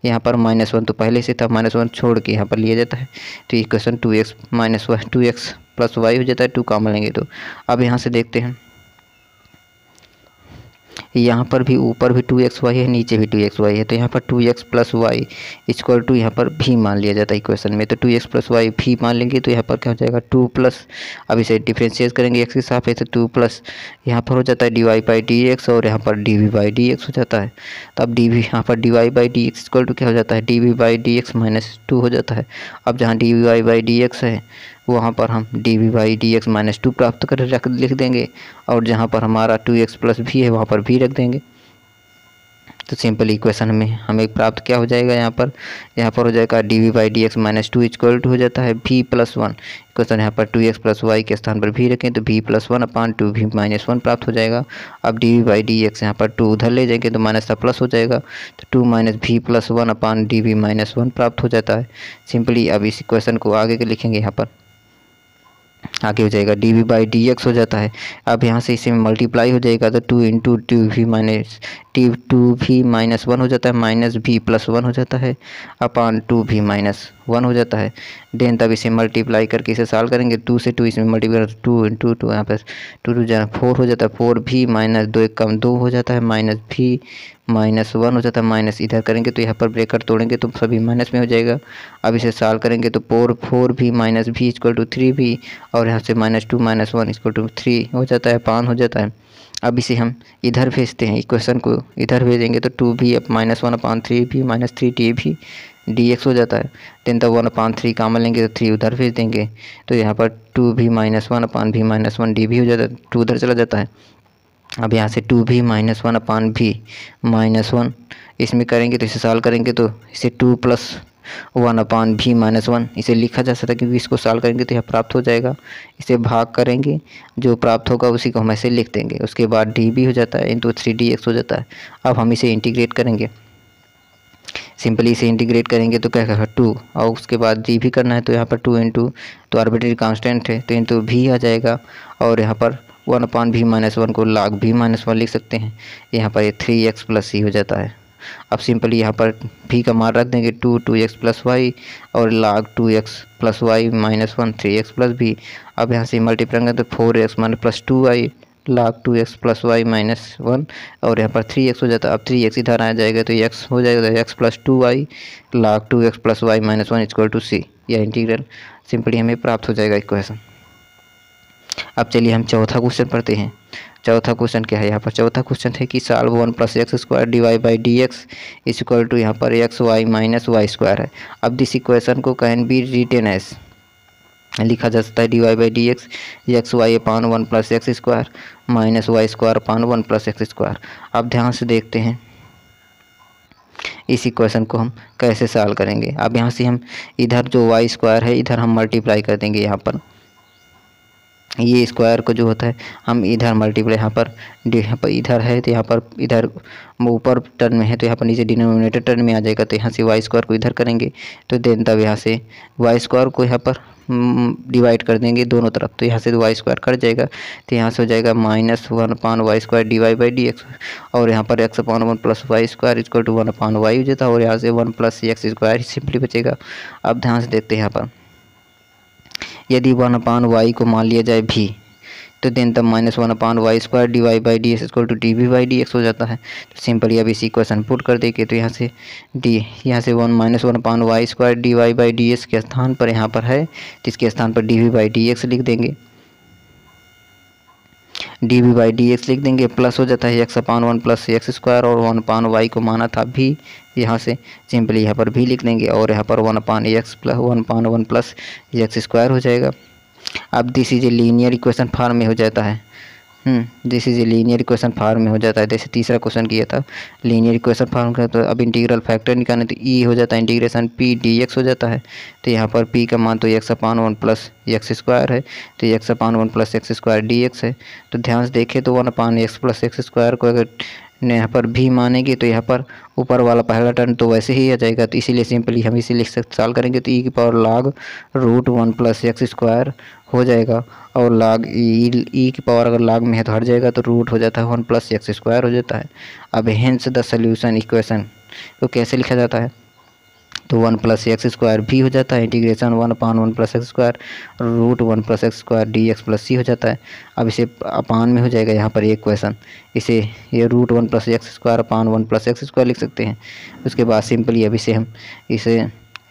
यहाँ पर माइनस वन तो पहले से था माइनस वन छोड़ के यहाँ पर लिया जाता है तो ये question two x minus one two x plus y हो जाता है टू कामन लेंगे तो अब यहाँ से देखते हैं यहाँ पर भी ऊपर भी टू एक्स वाई है नीचे भी टू एक्स वाई है तो यहाँ पर two x plus y equal to यहाँ पर भी मान लिया जाता है इक्वेशन में तो टू एक्स प्लस वाई भी मान लेंगे तो यहाँ पर क्या हो जाएगा टू प्लस अब इसे डिफ्रेंशिएट करेंगे एक्स के साथ ऐसे टू प्लस यहाँ पर हो जाता है D Y by D x और यहाँ पर D we by D x हो जाता है तो अब डी वी यहाँ पर d Y by D x equal to क्या हो जाता है d we by D x minus two हो जाता है अब जहाँ d v y by D x है वहाँ पर हम d we by D x minus two प्राप्त कर रख लिख देंगे और जहाँ पर हमारा टू एक्स प्लस भी है वहाँ पर भी रख देंगे तो सिंपल इक्वेशन में हमें प्राप्त क्या हो जाएगा यहाँ पर यहाँ पर हो जाएगा D we by D x minus two equal to हो जाता है भी प्लस वन इक्वेशन यहाँ पर टू एक्स प्लस वाई के स्थान पर भी रखें तो V plus one upon two V minus one प्राप्त हो जाएगा अब D we by D x यहाँ पर टू उधर ले जाएंगे तो माइनस का प्लस हो जाएगा तो two minus V plus one upon D V minus one प्राप्त हो जाता है सिंपली अब इस इक्वेशन को आगे के लिखेंगे यहाँ पर आगे हो जाएगा D we by D x हो जाता है अब यहाँ से इसे मल्टीप्लाई हो जाएगा तो two into two V minus T two V minus one हो जाता है माइनस वी प्लस वन हो जाता है upon two V minus one हो जाता है देन तब इसे मल्टीप्लाई करके इसे सॉल्व करेंगे टू से टू इसमें मल्टीप्लाई टू टू टू यहाँ पर टू टू जाना फोर हो जाता है फोर भी माइनस दो एक कम दो हो जाता है माइनस भी माइनस वन हो जाता है माइनस इधर करेंगे तो यहाँ पर ब्रेकर तोड़ेंगे तो सभी माइनस में हो जाएगा अब इसे सॉल्व करेंगे तो four four V minus V equal to three V और यहाँ से minus two minus one equal to three हो जाता है पाँच हो जाता है अब इसे हम इधर भेजते हैं इक्वेशन को इधर भेजेंगे तो टू भी अब minus one upon three V minus three T V D x हो जाता है टेन तो वन अपान थ्री कामन लेंगे तो थ्री उधर भेज देंगे तो यहाँ पर to V minus one upon भी माइनस वन डी भी हो जाता है टू उधर चला जाता है अब यहाँ से to V minus one upon भी माइनस वन इसमें करेंगे तो इसे साल करेंगे तो इसे टू प्लस वन अपान भी माइनस वन इसे लिखा जा सकता है क्योंकि इसको साल करेंगे तो यह प्राप्त हो जाएगा इसे भाग करेंगे जो प्राप्त होगा उसी को हम ऐसे लिख देंगे उसके बाद डी भी हो जाता है into three D x हो जाता है अब हम इसे इंटीग्रेट करेंगे सिंपली इसे इंटीग्रेट करेंगे तो क्या कहेगा टू और उसके बाद जी भी करना है तो यहाँ पर टू इंटू तो आर्बिटरी कांस्टेंट है तो इंटू भी आ जाएगा और यहाँ पर one upon V minus one को लाग भी माइनस वन लिख सकते हैं यहाँ पर ये थ्री एक्स प्लस सी हो जाता है अब सिंपली यहाँ पर भी का मान रख देंगे two two x plus Y और log two x plus Y minus one three X plus V अब यहाँ से मल्टीप्लाई करेंगे तो four X minus plus two Y log two x plus Y minus one और यहाँ पर थ्री एक्स हो जाता है अब थ्री एक्स इधर आ जाएगा तो एक्स हो जाएगा तो X plus two Y log two x plus Y minus one equal to C यह इंटीग्रल सिंपली हमें प्राप्त हो जाएगा इक्वेशन अब चलिए हम चौथा क्वेश्चन पढ़ते हैं चौथा क्वेश्चन क्या है यहाँ पर चौथा क्वेश्चन है कि solve one plus x square D Y by D x is equal to यहाँ पर X Y minus Y square है अब दिस इक्वेशन को कैन बी रिटेन एस लिखा जा सकता है D Y by D x x Y upon one plus x square minus Y square upon one plus x square अब ध्यान से देखते हैं इसी क्वेश्चन को हम कैसे सॉल्व करेंगे अब यहाँ से हम इधर जो वाई स्क्वायर है इधर हम मल्टीप्लाई कर देंगे यहाँ पर ये स्क्वायर को जो होता है हम इधर मल्टीप्लाई यहाँ पर यहाँ पर इधर है तो यहाँ पर इधर ऊपर टर्न में है तो यहाँ पर नीचे डिनोमिनेटर टर्न में आ जाएगा तो यहाँ से वाई स्क्वायर को इधर करेंगे तो देन तब यहाँ से वाई स्क्वायर को यहाँ पर डिवाइड हम्म, कर देंगे दोनों तरफ तो यहाँ से वाई स्क्वायर कट जाएगा तो यहाँ से हो जाएगा minus one upon Y square D Y by D x और यहाँ पर X upon one plus Y square equal to one upon Y हो जाता है और यहाँ से one plus x square simply बचेगा अब ध्यान से देखते हैं यहाँ पर यदि वन अपान वाई को मान लिया जाए भी तो देन तब minus one upon Y square D Y by D S equal to D we by D x हो जाता है तो सिंपल ये अब इसी क्वेश्चन पुट कर देंगे तो यहाँ से डी यहाँ से one minus one upon Y square D Y by D S के स्थान पर यहाँ पर है तो इसके स्थान पर D we by D x लिख देंगे D we by D x लिख देंगे प्लस हो जाता है X upon one plus x square और वन अपान वाई को माना था भी यहाँ से सिंपली यहाँ पर भी लिख लेंगे और यहाँ पर one upon x plus one upon one plus x square हो जाएगा अब this is a linear equation form में हो जाता है this is a linear equation form में हो जाता है जैसे तीसरा क्वेश्चन किया था लीनियर इक्वेशन फार्म का तो अब इंटीग्रल फैक्टर निकालने तो ई e हो जाता है इंटीग्रेशन पी डी एक्स हो जाता है तो यहाँ पर पी का मान तो X upon one plus x square है तो X upon one plus x square D x है तो ध्यान से देखें तो one upon x plus x square को अगर ने यहाँ पर भी मानेंगे तो यहाँ पर ऊपर वाला पहला टर्न तो वैसे ही आ जाएगा तो इसीलिए सिंपली हम इसे लिख सकते साल करेंगे तो ई e की power log root one plus x square हो जाएगा और लाग ई ई की पावर अगर लाग में है तो हट जाएगा तो रूट हो जाता है वन प्लस एक्स स्क्वायर हो जाता है अब हेंस द सोल्यूशन इक्वेशन को तो कैसे लिखा जाता है तो वन प्लस एक्स स्क्वायर भी हो जाता है integration one upon one plus x square root one plus x square D x plus सी हो जाता है अब इसे अपान में हो जाएगा यहाँ पर एक क्वेश्चन इसे ये root one plus x square upon one plus x square लिख सकते हैं उसके बाद सिंपली अब इसे हम इसे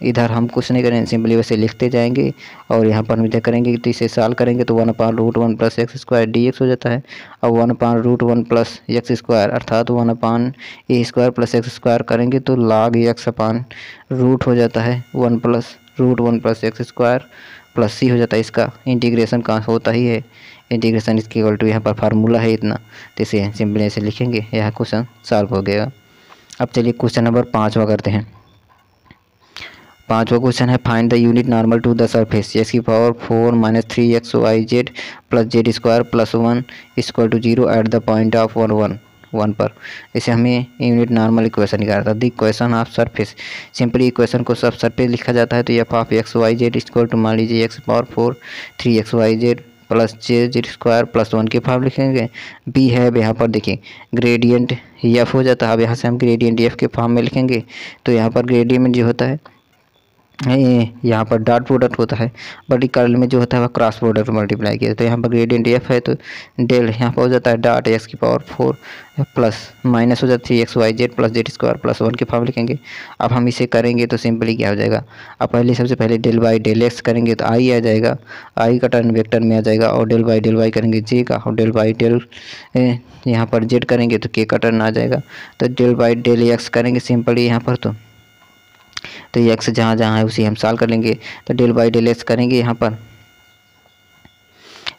इधर हम कुछ नहीं करेंगे सिंपली वैसे लिखते जाएंगे और यहाँ पर हम इधर करेंगे तो इसे साल करेंगे तो one upon root one plus x square D x हो जाता है और one upon root one plus x square अर्थात one upon A square plus x square करेंगे तो लाग एक्स अपान रूट हो जाता है one plus root one plus x square plus सी हो जाता है इसका इंटीग्रेशन कहाँ होता ही है इंटीग्रेशन इसके इक्वल टू यहाँ पर फार्मूला है इतना तो इसे सिंपली ऐसे लिखेंगे यह क्वेश्चन सॉल्व हो गया अब चलिए क्वेश्चन नंबर पाँचवा करते हैं पांचवा क्वेश्चन है find the unit normal to the surface X की power four minus three x Y Z plus Z square plus one square to zero at the point of one one one पर इसे हमें unit normal equation निकालता था the question of surface simply equation को सब surface लिखा जाता है तो F of x Y Z square to मान लीजिए X power four three x Y Z plus J Z square plus one के फॉर्म लिखेंगे बी है अब यहाँ पर देखिए ग्रेडियंट एफ हो जाता है अब यहाँ से हम ग्रेडियंट एफ के फॉर्म में लिखेंगे तो यहाँ पर ग्रेडियंट जो होता है यहाँ पर डॉट प्रोडक्ट होता है बट कर्ल में जो होता है वह क्रॉस प्रोडक्ट मल्टीप्लाई किया तो यहाँ पर ग्रेडियंट एफ है तो डेल यहाँ पर हो जाता है डॉट एक्स की पावर फोर प्लस माइनस हो जाती है X Y Z plus Z square plus one के फॉर्म लिखेंगे अब हम इसे करेंगे तो सिंपली क्या हो जाएगा अब पहले सबसे पहले डेल बाई डेल एक्स करेंगे तो आई आ जाएगा आई का टर्न वेक्टर में आ जाएगा और डेल बाई डेल वाई करेंगे जे का और डेल बाई डेल यहाँ पर जेड करेंगे तो के का टर्न आ जाएगा तो डेल बाई डेल एक्स करेंगे सिंपली यहाँ पर तो तो ये एक्स जहाँ जहाँ है उसी हम साल कर लेंगे तो डेल बाई डेल एक्स करेंगे यहाँ पर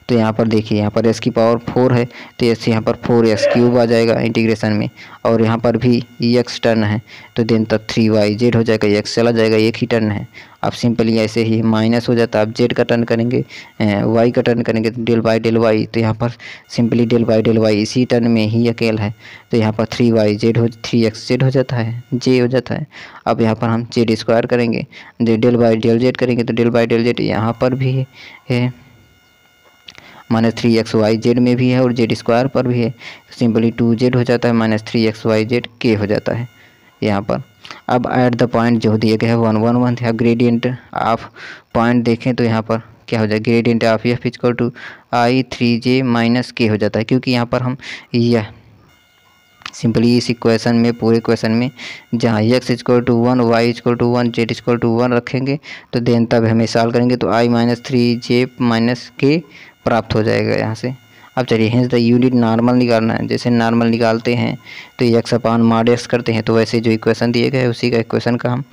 तो यहाँ पर देखिए यहाँ पर एस की पावर फोर है तो एस यहाँ पर फोर एस क्यूब आ जाएगा इंटीग्रेशन में और यहाँ पर भी ई एक्स टर्न है तो देन तक थ्री वाई जेड हो जाएगा एक्स चला जाएगा एक ही टर्न है आप सिंपली ऐसे ही माइनस हो जाता है आप जेड का टर्न करेंगे वाई का टर्न करेंगे तो डेल बाई डेल वाई तो यहाँ पर simply del by del Y इसी टर्न में ही अकेल है तो यहाँ पर थ्री वाई जेड हो थ्री एक्स जेड हो जाता है जे हो जाता है अब यहाँ पर हम जेड स्क्वायर करेंगे डेल बाई डेल जेड करेंगे तो डेल बाई डेल जेड यहाँ पर भी है minus three x Y Z में भी है और जेड स्क्वायर पर भी है सिंपली टू जेड हो जाता है minus three x Y Z के हो जाता है यहाँ पर अब एट द पॉइंट जो दिए गए हैं वन वन वन थे ग्रेडियंट ऑफ पॉइंट देखें तो यहाँ पर क्या हो जाए gradient of F physical to I three J minus K हो जाता है क्योंकि यहाँ पर हम यह सिंपली इस इक्वेशन में पूरे क्वेश्चन में जहाँ X is equal to one Y is equal to one Z equal to one रखेंगे तो देन तब हमें साल करेंगे तो I minus three J minus K प्राप्त हो जाएगा यहाँ से अब चलिए हिंस द यूनिट नॉर्मल निकालना है जैसे नॉर्मल निकालते हैं तो यकसपान मॉड एक्स करते हैं तो वैसे जो इक्वेशन दिए गए उसी का इक्वेशन का हम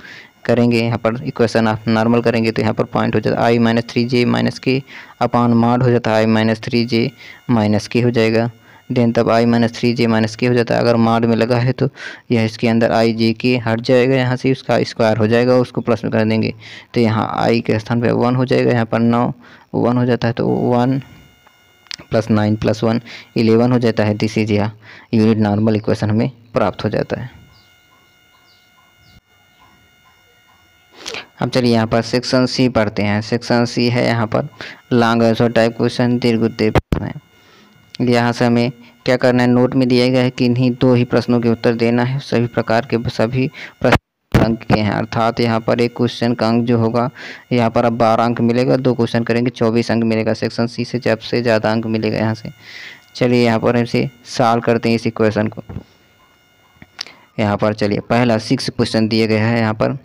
करेंगे यहाँ पर इक्वेशन आप नॉर्मल करेंगे तो यहाँ पर पॉइंट हो जाता है I minus three J minus K upon mod हो जाता है I minus three J minus K हो जाएगा देन तब I minus three J minus K हो जाता है अगर मार्ड में लगा है तो यह इसके अंदर आई जे के हट जाएगा यहाँ से उसका स्क्वायर हो जाएगा उसको प्लस में कर देंगे तो यहाँ आई के स्थान पर वन हो जाएगा यहाँ पर नौ वन हो जाता है तो one plus nine plus one eleven हो जाता है दिस इज या यूनिट नॉर्मल इक्वेशन हमें प्राप्त हो जाता है अब चलिए यहाँ पर सेक्शन सी पढ़ते हैं सेक्शन सी है यहाँ पर लॉन्ग आंसर टाइप क्वेश्चन दीर्घ उत्तर है यहाँ से हमें क्या करना है नोट में दिया गया है कि इन्हीं दो ही प्रश्नों के उत्तर देना है सभी प्रकार के सभी प्रश्न अंक के हैं अर्थात यहाँ पर एक क्वेश्चन का अंक जो होगा यहाँ पर अब बारह अंक मिलेगा दो क्वेश्चन करेंगे चौबीस अंक मिलेगा सेक्शन सी से जब से ज़्यादा अंक मिलेगा यहाँ से चलिए यहाँ पर इसे साल करते हैं इसी क्वेश्चन को यहाँ पर चलिए पहला सिक्स क्वेश्चन दिया गया है यहाँ पर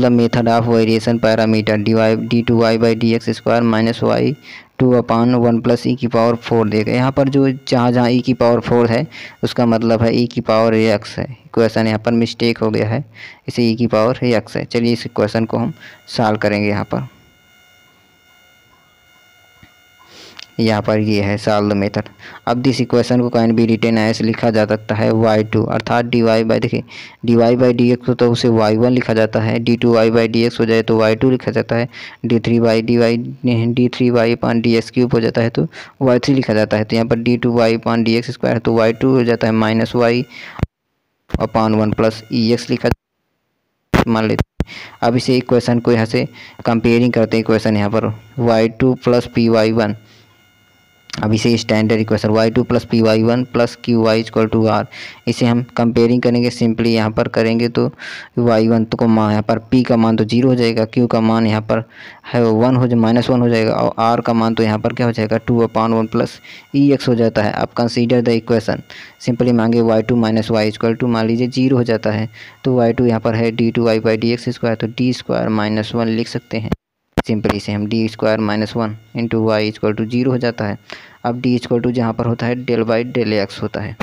the method of variation parameter D Y D two Y by D X square minus Y two upon one plus ई की पावर फोर देगा यहाँ पर जो जहाँ जहाँ ई की पावर फोर है उसका मतलब है ई की पावर एक्स है क्वेश्चन यहाँ पर मिस्टेक हो गया है इसे ई की पावर एक्स है चलिए इस क्वेश्चन को हम सॉल्व करेंगे यहाँ पर यहाँ पर ये है साल मेथड अब दिस इक्वेशन को कैन बी रिटेन एस लिखा जा सकता है वाई टू अर्थात डी वाई बाई देखिए D Y by D x हो तो उसे वाई वन लिखा जाता है D two Y by D x हो जाए तो वाई टू लिखा जाता है D three Y D Y D three Y upon D X cube हो जाता है तो वाई थ्री लिखा जाता है तो यहाँ पर D two Y upon D X square तो वाई टू हो जाता है minus Y upon one plus E X लिखा मान लेते अब इसे इक्वेशन को यहाँ से कंपेयरिंग करते हैं इक्वेशन यहाँ पर Y two plus P Y one अब इसे standard equation Y two plus P Y one plus Q Y equal to R इसे हम कंपेयरिंग करेंगे सिंपली यहाँ पर करेंगे तो वाई वन तो को मान यहाँ पर पी का मान तो जीरो हो जाएगा क्यू का मान यहाँ पर है वन हो जाए माइनस वन हो जाएगा और आर का मान तो यहाँ पर क्या हो जाएगा two upon one plus E X हो जाता है अब कंसीडर द इक्वेशन सिंपली मांगे Y two minus Y equal to मान लीजिए जीरो हो जाता है तो वाई टू यहाँ पर है D two Y by D X square तो डी स्क्वायर माइनस वन लिख सकते हैं सिंपली से हम D square minus one into Y equal to zero हो जाता है अब डी इक्वल टू जहाँ पर होता है डेल वाई डेल एक्स होता है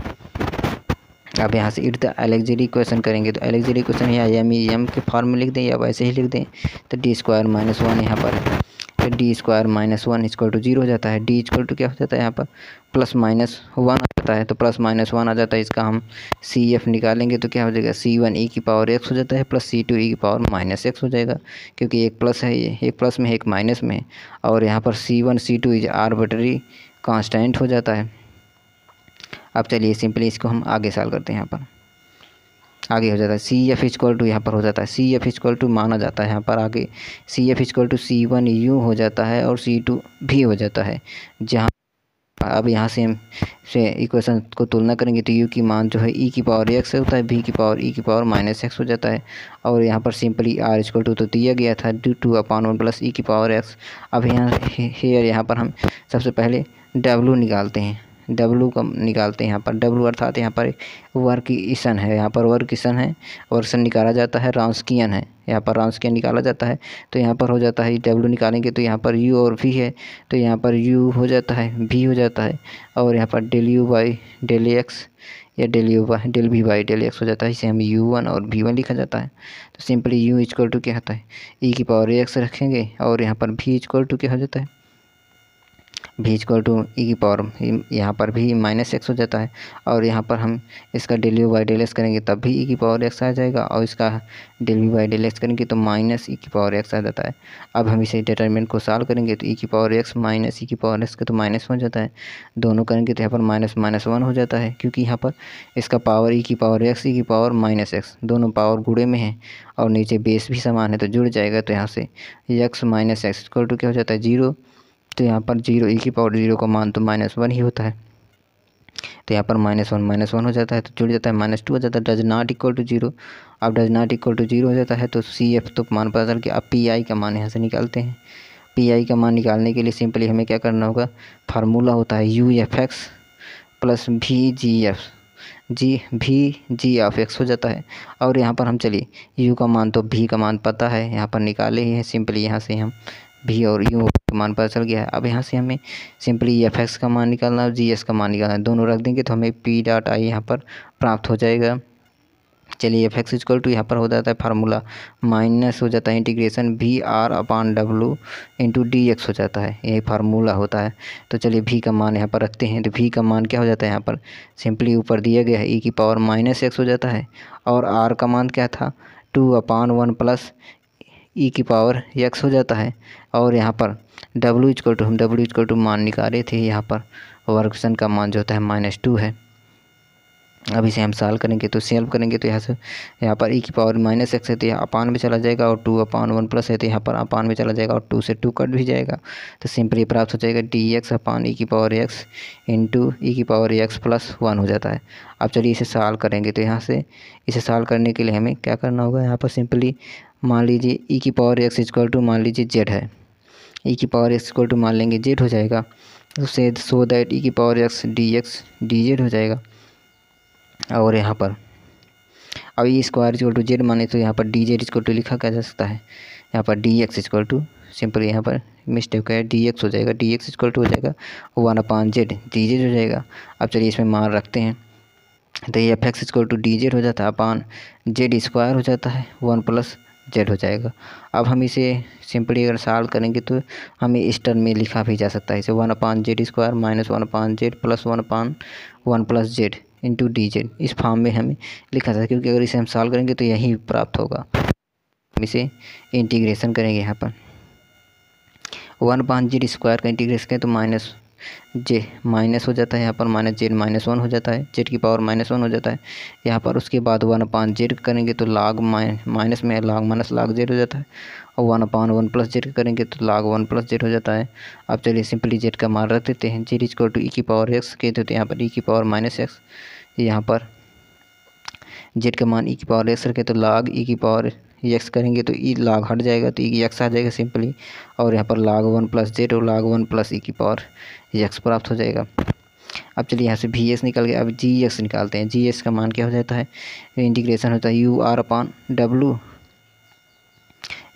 अब यहाँ से इट द एलेक्जरी क्वेश्चन करेंगे तो एलेक्जरी क्वेश्चन या एम ई एम के फॉर्म में लिख दें या वैसे ही लिख दें तो डी स्क्वायर माइनस वन यहाँ पर फिर D square minus one equal to zero हो जाता है डी इक्वल टू क्या हो जाता है यहाँ पर प्लस माइनस वन आ जाता है तो प्लस माइनस वन आ जाता है इसका हम सी एफ निकालेंगे तो क्या हो जाएगा सी वन ई की पावर एक्स हो जाता है प्लस सी टू ई की पावर माइनस एक्स हो जाएगा क्योंकि एक प्लस है ये एक प्लस में एक माइनस में और यहाँ पर C one C two is arbitrary constant हो जाता है अब चलिए सिंपली इसको हम आगे साल करते हैं यहाँ पर आगे हो जाता है सी एफ इजक्वल टू यहाँ पर हो जाता है सी एफ इजक्वल टू माना जाता है यहाँ पर आगे C F is equal to C one U हो जाता है और सी टू भी हो जाता है जहाँ अब यहाँ से हम से इक्वेशन को तुलना करेंगे तो यू की मान जो है ई e की पावर एक्स होता है बी की पावर ई e की पावर माइनस एक्स हो जाता है और यहाँ पर सिंपली आर इजक्वल टू तो दिया गया था डू टू अपॉन वन प्लस ई की पावर एक्स अब यहाँ हेयर यहाँ पर हम सबसे पहले डब्लू निकालते हैं डब्लू का निकालते हैं यहाँ पर डब्लू अर्थात यहाँ पर वर्क ईसन है यहाँ पर वर्क ईसन है सन निकाला जाता है राउंसकियन है यहाँ पर राउंसकियन निकाला जाता है तो यहाँ पर हो जाता है डब्लू निकालेंगे तो यहाँ पर यू और वी है तो यहाँ पर यू हो जाता है वी हो जाता है और यहाँ पर del u by del x या del u by del v by del x हो जाता है इसे हम यू वन और वी वन लिखा जाता है तो सिंपली यू इजक्वल टू क्या होता है ई e की पावर एक्स रखेंगे और यहाँ पर भी इजक्वल टू क्या हो जाता है भी इक्वल टू ई की पावर यहाँ पर भी माइनस एक्स हो जाता है और यहाँ पर हम इसका del u by del x करेंगे तब भी ई e की पावर एक्स आ जाएगा और इसका del u by del x करेंगे तो माइनस ई e की पावर एक्स आ जाता है अब हम इसे डिटर्मेंट को सॉल्व करेंगे तो ई e की पावर एक्स माइनस ई की पावर एक्स का तो माइनस हो जाता है दोनों करेंगे तो यहाँ पर माइनस माइनस वन हो जाता है क्योंकि यहाँ पर इसका पावर ई की पावर एक्स ई की पावर माइनस एक्स दोनों पावर गुड़े में है और नीचे बेस भी समान है तो जुड़ जाएगा तो यहाँ से x minus x equal to क्या हो जाता है जीरो तो यहाँ पर जीरो ई की पावर जीरो का मान तो माइनस वन ही होता है तो यहाँ पर माइनस वन माइनस वन हो जाता है तो जुड़ जाता है माइनस टू हो जाता है does not equal to zero अब does not equal to zero हो जाता है तो सी एफ तो मान पता चल के अब पी आई का मान यहाँ से निकालते हैं पी आई का मान निकालने के लिए सिंपली हमें क्या करना होगा फार्मूला होता है यू एफ एक्स प्लस भी जी एफ जी भी जी ऑफ एक्स हो जाता है और यहाँ पर हम चलिए यू का मान तो भी का मान पता है यहाँ पर निकाले ही है सिंपली यहाँ से हम भी और यू तो मान पता चल गया है अब यहाँ से हमें सिंपली एफ एक्स का मान निकालना और जी एस का मान निकालना है दोनों रख देंगे तो हमें पी डॉट आई यहाँ पर प्राप्त हो जाएगा चलिए एफ एक्स इक्वल टू यहाँ पर हो जाता है फार्मूला माइनस हो जाता है इंटीग्रेशन वी आर अपान डब्लू इंटू डी एक्स हो जाता है यही फार्मूला होता है तो चलिए वी का मान यहाँ पर रखते हैं तो वी का मान क्या हो जाता है यहाँ पर सिंपली ऊपर दिया गया है ई e की पावर माइनस एक्स हो जाता है और आर का मान क्या था two upon one plus e e की पावर एक्स हो जाता है और यहाँ पर डब्ल्यू इजकल टू हम डब्ल्यू इजकल टू मान निकाले थे यहाँ पर वर्कसन का मान जो होता है माइनस टू है अब इसे हम साल करेंगे तो सेल्व करेंगे तो यहाँ से यहाँ पर ई e की पावर माइनस एक्स है तो यहाँ अपान में चला जाएगा और टू अपान वन प्लस है तो यहाँ पर अपान में चला जाएगा और टू से टू कट भी जाएगा तो सिंपली प्राप्त हो जाएगा d x upon e e की पावर एक्स इंटू ई की पावर एक्स प्लस वन हो जाता है अब चलिए इसे साल करेंगे तो यहाँ से इसे साल करने के लिए हमें क्या करना होगा यहाँ पर सिंपली मान लीजिए ई e की पावर एक्स इक्वल टू मान लीजिए जेड है ई e की पावर एक्स इक्वल टू मान लेंगे जेड हो जाएगा उससे सो दैट ई की power x d x d z हो जाएगा और यहाँ पर अब e square equal to z माने तो यहाँ पर डी जेड इक्वल टू लिखा क्या जा सकता है यहाँ पर d x equal to simple यहाँ पर मिस्टेक है डी एक्स हो जाएगा डी एक्स इक्वल टू हो जाएगा one upon z d z हो जाएगा अब चलिए इसमें मान रखते हैं तो ये f x equal to d z हो जाता है अपान जेड स्क्वायर हो जाता है वन प्लस जेड हो जाएगा अब हम इसे सिंपली अगर साल्व करेंगे तो हमें इस टर्म में लिखा भी जा सकता है इसे one upon z square minus one upon z plus one upon one plus z into d z इस फॉर्म में हमें लिखा जाता है क्योंकि अगर इसे हम सॉल्व करेंगे तो यही प्राप्त होगा हम इसे इंटीग्रेशन करेंगे यहाँ पर वन अपान जेड स्क्वायर का इंटीग्रेशन करें तो माइनस जे माइनस हो जाता है यहाँ पर माइनस जेड माइनस वन हो जाता है जेड की पावर माइनस वन हो जाता है यहाँ पर उसके बाद वन अपान जेड करेंगे तो लाग माइनस में लाग माइनस लाग जेड हो जाता है और one upon one plus z करेंगे तो लाग वन प्लस जेड हो जाता है अब चलिए सिंपली जेड का मान रख देते हैं जेड इज टू ई की पावर एक्स कहते तो यहाँ पर ई की पावर माइनस एक्स यहाँ पर जेड का मान ई की पावर एक्स रखे तो लाग ई की पावर यक्स e एक्स करेंगे तो ई e लाग हट जाएगा तो ई e यक्स आ जाएगा सिंपली और यहाँ पर लाग वन प्लस जेड और लाग वन प्लस ई की पावर एक्स प्राप्त हो जाएगा अब चलिए यहाँ से भी एक्स निकल गया अब जी एक्स निकालते हैं जी एक्स का मान क्या हो जाता है इंटीग्रेशन होता है U are upon W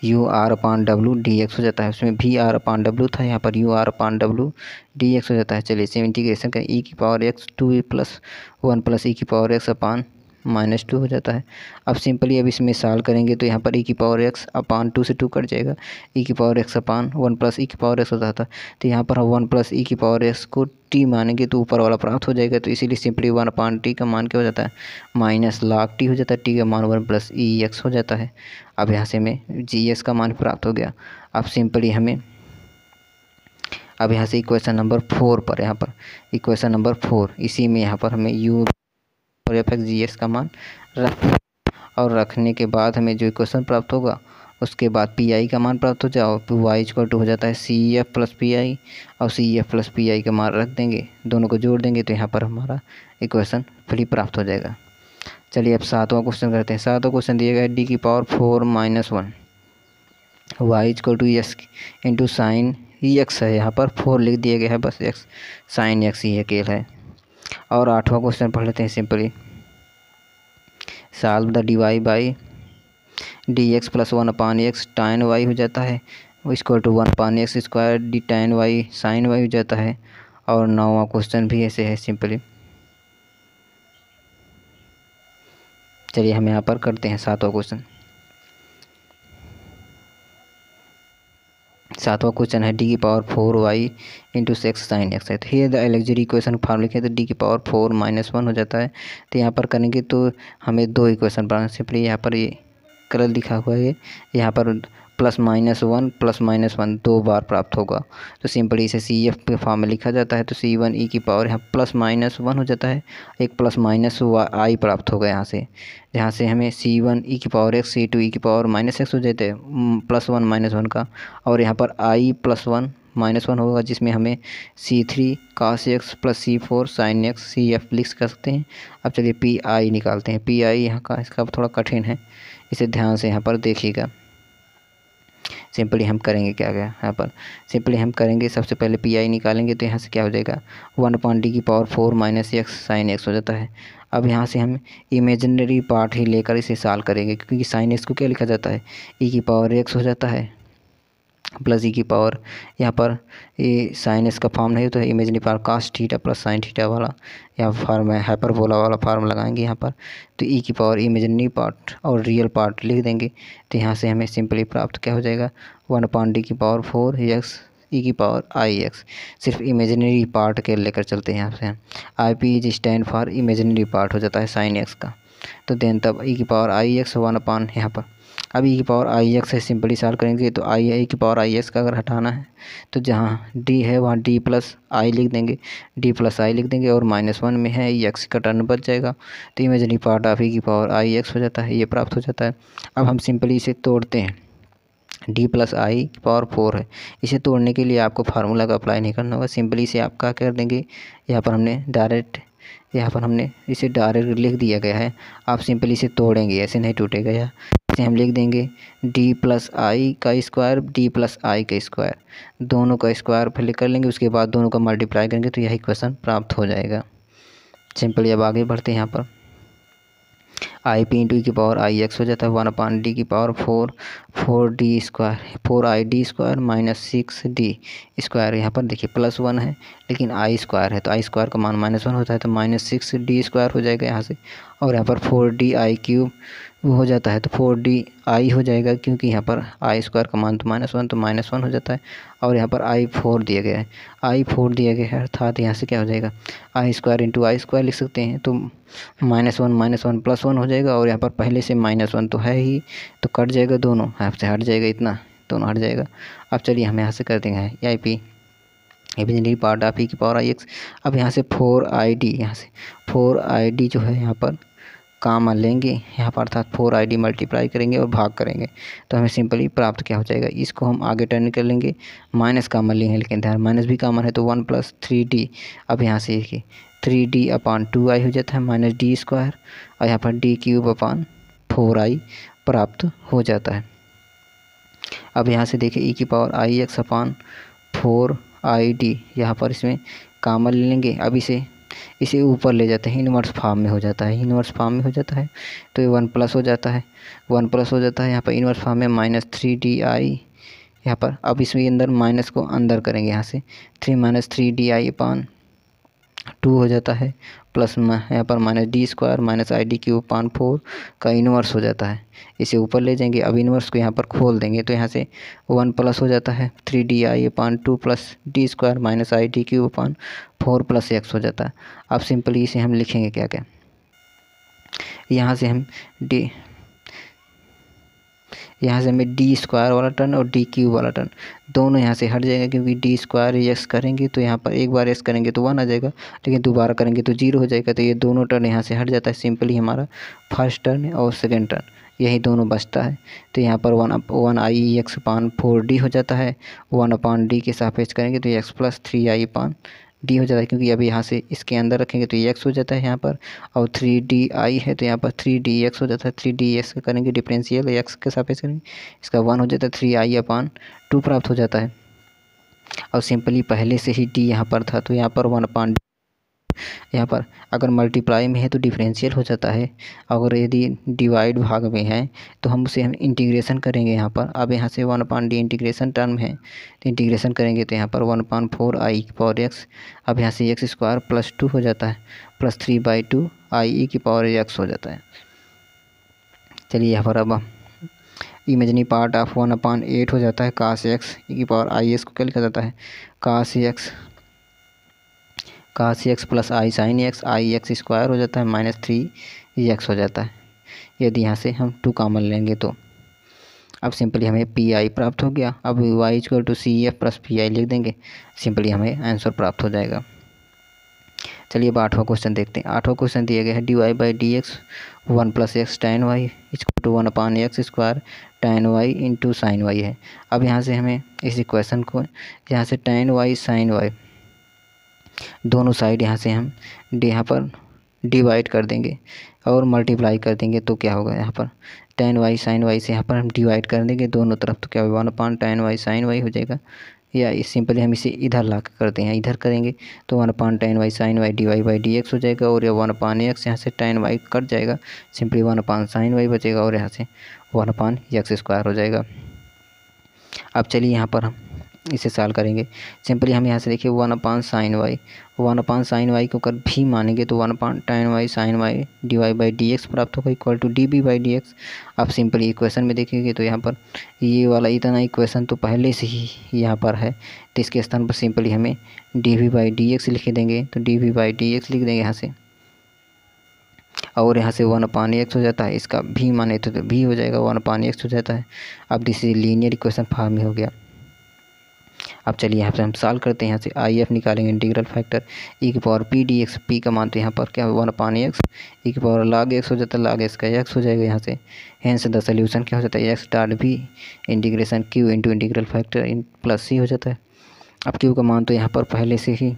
U are upon W D x हो जाता है उसमें भी आर अपान डब्लू था यहाँ पर u are upon W D x हो जाता है चलिए इसे इंटीग्रेशन करें ई की power x two e plus one plus ई की power x upon minus two हो जाता है अब सिंपली अब इसमें साल करेंगे तो यहाँ पर ई e की पावर एक्स अपान टू से टू कट जाएगा ई e की power x upon one plus ई की पावर एक्स होता था तो यहाँ पर हम वन प्लस ई की पावर एक्स को टी मानेंगे तो ऊपर वाला प्राप्त हो जाएगा तो इसीलिए सिंपली वन अपान टी का मान क्या हो जाता है माइनस लाख टी हो जाता है टी का मान वन प्लस ई एक्स हो जाता है अब यहाँ से हमें जी एक्स का मान प्राप्त हो गया अब सिंपली हमें अब यहाँ से इक्वेशन नंबर फोर पर यहाँ पर इक्वेशन नंबर फोर इसी में यहाँ पर हमें यू और एफ एक्स जी एस का मान रख और रखने के बाद हमें जो इक्वेशन प्राप्त होगा उसके बाद पी आई का मान प्राप्त हो जाए और वाई इक्वल टू हो जाता है C F plus P I और C F plus P I का मान रख देंगे दोनों को जोड़ देंगे तो यहाँ पर हमारा इक्वेशन फ्री प्राप्त हो जाएगा चलिए अब सातवां क्वेश्चन करते हैं सातवां क्वेश्चन दिया गया डी की power four minus one y equal to x into sine x है यहाँ पर फोर लिख दिया गया है बस एक्स साइन एक्स ही अकेल है और आठवां क्वेश्चन पढ़ लेते हैं simply solve the d Y by D x plus one upon x tan y हो जाता है equal to one upon x square d tan y sine y हो जाता है और नौवा क्वेश्चन भी ऐसे है सिंपली चलिए हम यहाँ पर करते हैं सातवां क्वेश्चन सातवां क्वेश्चन है डी की power four y into six sine x है तो ये द एलेक्जरी इक्वेशन फॉर्म लिखे तो डी की पावर फोर माइनस वन हो जाता है तो यहाँ पर करेंगे तो हमें दो इक्वेशन बनाना सिंपली यहाँ पर ये कलर लिखा हुआ है यहाँ पर plus minus one plus minus one दो बार प्राप्त होगा तो सिंपली इसे सी एफ के फॉर्म में लिखा जाता है तो सी वन ई e की पावर यहाँ प्लस माइनस वन हो जाता है एक प्लस माइनस आई प्राप्त होगा यहाँ से यहाँ से हमें सी वन ई e की power x C two e की पावर माइनस एक्स हो जाते हैं प्लस वन माइनस वन का और यहाँ पर i plus one minus one होगा जिसमें हमें C three cos x plus C four sine x C F लिख कर सकते हैं अब चलिए पी आई निकालते हैं पी आई यहाँ का इसका थोड़ा कठिन है इसे ध्यान से यहाँ पर देखिएगा सिंपली हम करेंगे क्या गया यहाँ पर सिंपली हम करेंगे सबसे पहले पी आई निकालेंगे तो यहाँ से क्या हो जाएगा वन अपॉन डी की power four minus x sine x हो जाता है अब यहाँ से हम इमेजनरी पार्ट ही लेकर इसे साल करेंगे क्योंकि साइन एक्स को क्या लिखा जाता है ई e की पावर एक्स हो जाता है प्लस ई की पावर यहाँ पर ये साइन इसका फॉर्म नहीं तो नहीं power cos theta plus sine theta वाला यहाँ फार्म है हाइपरबोला वाला फार्म लगाएंगे यहाँ पर तो ई e की पावर इमेजनी पार्ट और रियल पार्ट लिख देंगे तो यहाँ से हमें सिंपली प्राप्त क्या हो जाएगा वन पॉइंट डी की पावर फोर एक्स ई की पावर आई एक्स सिर्फ इमेजनरी पार्ट के लेकर चलते हैं यहाँ से I P is stand for imaginary part हो जाता है साइन एक्स का तो देन तब ई e की power i x one upon यहाँ पर अब ई e की पावर आई एक्स है सिंपली सॉल्व करेंगे तो आई आई e की पावर आई एक्स का अगर हटाना है तो जहाँ डी है वहाँ डी प्लस आई लिख देंगे डी प्लस आई लिख देंगे और माइनस वन में है ई e एक्स का टर्न बच जाएगा तो इमेजरी पार्ट ऑफ ई की पावर आई एक्स हो जाता है ये प्राप्त हो जाता है अब हम सिंपली इसे तोड़ते हैं डी प्लस आई की पावर फोर है इसे तोड़ने के लिए आपको फार्मूला का अप्लाई नहीं करना होगा सिंपली इसे आप क्या कर देंगे यहाँ पर हमने डायरेक्ट यहाँ पर हमने इसे डायरेक्ट लिख दिया गया है आप सिंपली इसे तोड़ेंगे ऐसे नहीं टूटेगा यह से हम लिख देंगे डी प्लस आई का स्क्वायर डी प्लस आई का स्क्वायर दोनों का स्क्वायर फिर लिख कर लेंगे उसके बाद दोनों का मल्टीप्लाई करेंगे तो यही क्वेश्चन प्राप्त हो जाएगा सिंपली अब आगे बढ़ते हैं यहाँ पर आई पी इंटू की पावर आई एक्स हो जाता है वन अपान डी की power four four D square four i D square minus six D square यहाँ पर देखिए प्लस वन है लेकिन आई स्क्वायर है तो आई स्क्वायर का मान माइनस वन होता है तो माइनस सिक्स डी स्क्वायर हो जाएगा यहाँ से और यहाँ पर फोर डी आई क्यूब वो हो जाता है तो फोर डी आई हो जाएगा क्योंकि यहाँ पर आई स्क्वायर का मान तो माइनस वन तो माइनस वन हो जाता है और यहाँ पर आई फोर दिया गया है आई फोर दिया गया है अर्थात यहाँ से क्या हो जाएगा i square into i square लिख सकते हैं तो minus one minus one plus one हो जाएगा और यहाँ पर पहले से माइनस वन तो है ही तो कट जाएगा दोनों हाफ से हट जाएगा इतना दोनों हट जाएगा अब चलिए हम यहाँ से कर देंगे I P imaginary part of e की पावर आई एक्स अब यहाँ से फोर आई डी यहाँ से फोर आई डी जो है यहाँ पर काम लेंगे यहाँ पर अर्थात फोर आई डी मल्टीप्लाई करेंगे और भाग करेंगे तो हमें सिंपली प्राप्त क्या हो जाएगा इसको हम आगे टर्न कर लेंगे माइनस कामन लेंगे लेकिन ध्यान माइनस भी कामन है तो वन प्लस थ्री डी अब यहाँ से देखिए three D upon two i हो जाता है माइनस डी स्क्वायर और यहाँ पर D cube upon four i प्राप्त हो जाता है अब यहाँ से देखिए ई e की power i x upon four i D यहाँ पर इसमें कामन लेंगे अब इसे इसे ऊपर ले जाते हैं इनवर्स फार्म में हो जाता है इनवर्स फार्म में हो जाता है तो ये वन प्लस हो जाता है वन प्लस हो जाता है यहाँ पर इनवर्स फार्म में माइनस थ्री डी आई यहाँ पर अब इसमें अंदर माइनस को अंदर करेंगे यहाँ से three minus three D i upon two हो जाता है प्लस यहाँ पर minus D square minus i D cube upon four का इन्वर्स हो जाता है इसे ऊपर ले जाएंगे अब इन्वर्स को यहाँ पर खोल देंगे तो यहाँ से वन प्लस हो जाता है three D i upon two plus D square minus i D cube upon four plus x हो जाता है अब सिंपली इसे हम लिखेंगे क्या क्या यहाँ से हम डी यहाँ से हमें डी स्क्वायर वाला टर्न और डी क्यूब वाला टर्न दोनों यहाँ से हट जाएगा क्योंकि डी स्क्वायर यस करेंगे तो यहाँ पर एक बार यस करेंगे तो वन आ जाएगा लेकिन दोबारा करेंगे तो जीरो हो जाएगा तो ये दोनों टर्न यहाँ से हट जाता है सिंपली हमारा फर्स्ट टर्न और सेकेंड टर्न यही दोनों बचता है तो यहाँ पर one up one i x upon four D हो जाता है वन अपान डी के सापेक्ष करेंगे तो एक्स प्लस थ्री आई पान डी हो जाता है क्योंकि अभी यहाँ से इसके अंदर रखेंगे तो ये एक्स हो जाता है यहाँ पर और थ्री डी आई है तो यहाँ पर थ्री डी एक्स हो जाता है थ्री डी एक्स करेंगे डिफ्रेंशियल एक्स के सापेक्ष करेंगे इसका वन हो जाता है थ्री आई अपान टू प्राप्त हो जाता है और सिंपली पहले से ही डी यहाँ पर था तो यहाँ पर वन अपान यहाँ पर अगर मल्टीप्लाई में है तो डिफरेंशियल हो जाता है अगर यदि डिवाइड भाग में है तो हम उसे हम इंटीग्रेशन करेंगे यहाँ पर अब यहाँ से one point D integration term है तो इंटीग्रेशन करेंगे तो यहाँ पर वन पॉइंट फोर आई की पावर एक्स अब यहाँ से एक्स स्क्वायर प्लस टू हो जाता है plus three by two i e की पावर एक्स हो जाता है चलिए यहाँ पर अब imaginary part of one upon eight हो जाता है काश एक्स e की पावर आई एस को क्या लिखा जाता है cos x C x plus i sine x i x square हो जाता है माइनस थ्री एक्स हो जाता है यदि यहाँ से हम टू कामन लेंगे तो अब सिंपली हमें पी आई प्राप्त हो गया अब y equal to C F plus P I लिख देंगे सिंपली हमें आंसर प्राप्त हो जाएगा चलिए अब आठवां क्वेश्चन देखते हैं आठवां क्वेश्चन दिया गया है D Y by D x one plus x tan y equal to one upon x square tan y into sine y है अब यहाँ से हमें इस इक्वेशन को यहाँ से टेन वाई साइन वाई दोनों साइड यहाँ से हम यहाँ पर डिवाइड कर देंगे और मल्टीप्लाई कर देंगे तो क्या होगा यहाँ पर टेन वाई साइन वाई से यहाँ पर हम डिवाइड कर देंगे दोनों तरफ तो क्या होगा one upon tan y sine y हो जाएगा या सिंपली हम इसे इधर ला कर करते हैं इधर करेंगे तो one upon tan y sine y D Y by D x हो जाएगा और या वन अपान एक्स यहाँ से टेन वाई कट जाएगा simply one upon sine y बचेगा और यहाँ से वन अपान एक्स स्क्वायर हो जाएगा अब चलिए यहाँ पर हम इसे साल करेंगे सिंपली हम यहाँ से देखिए one upon sine y one upon sine y को अगर भी मानेंगे तो one upon sine y sine y D Y by D x प्राप्त होगा equal to d b by D x आप सिंपली इक्वेशन में देखेंगे तो यहाँ पर ये वाला इतना इक्वेशन तो पहले से ही यहाँ पर है तो इसके स्थान पर सिंपली हमें d we by D x लिख देंगे तो d we by D x लिख देंगे यहाँ से और यहाँ से वन अपान एक्स हो जाता है इसका भी माने तो भी हो जाएगा वन अपान एक्स हो जाता है अब दिस लीनियर इक्वेशन फार्म में हो गया अब चलिए यहाँ से हम सॉल्व करते हैं यहाँ से आई एफ निकालेंगे इंटीग्रल फैक्टर ई की power p d x p का मानते तो हैं यहाँ पर क्या one upon x e e की पावर लाग एक्स हो जाता है लाग एक्स का एक्स हो जाएगा यहाँ से हैंड से द सोल्यूशन क्या हो जाता है एक्स डॉट भी integration Q into integral factor इन प्लस सी हो जाता है अब क्यू का मान तो यहाँ पर पहले से ही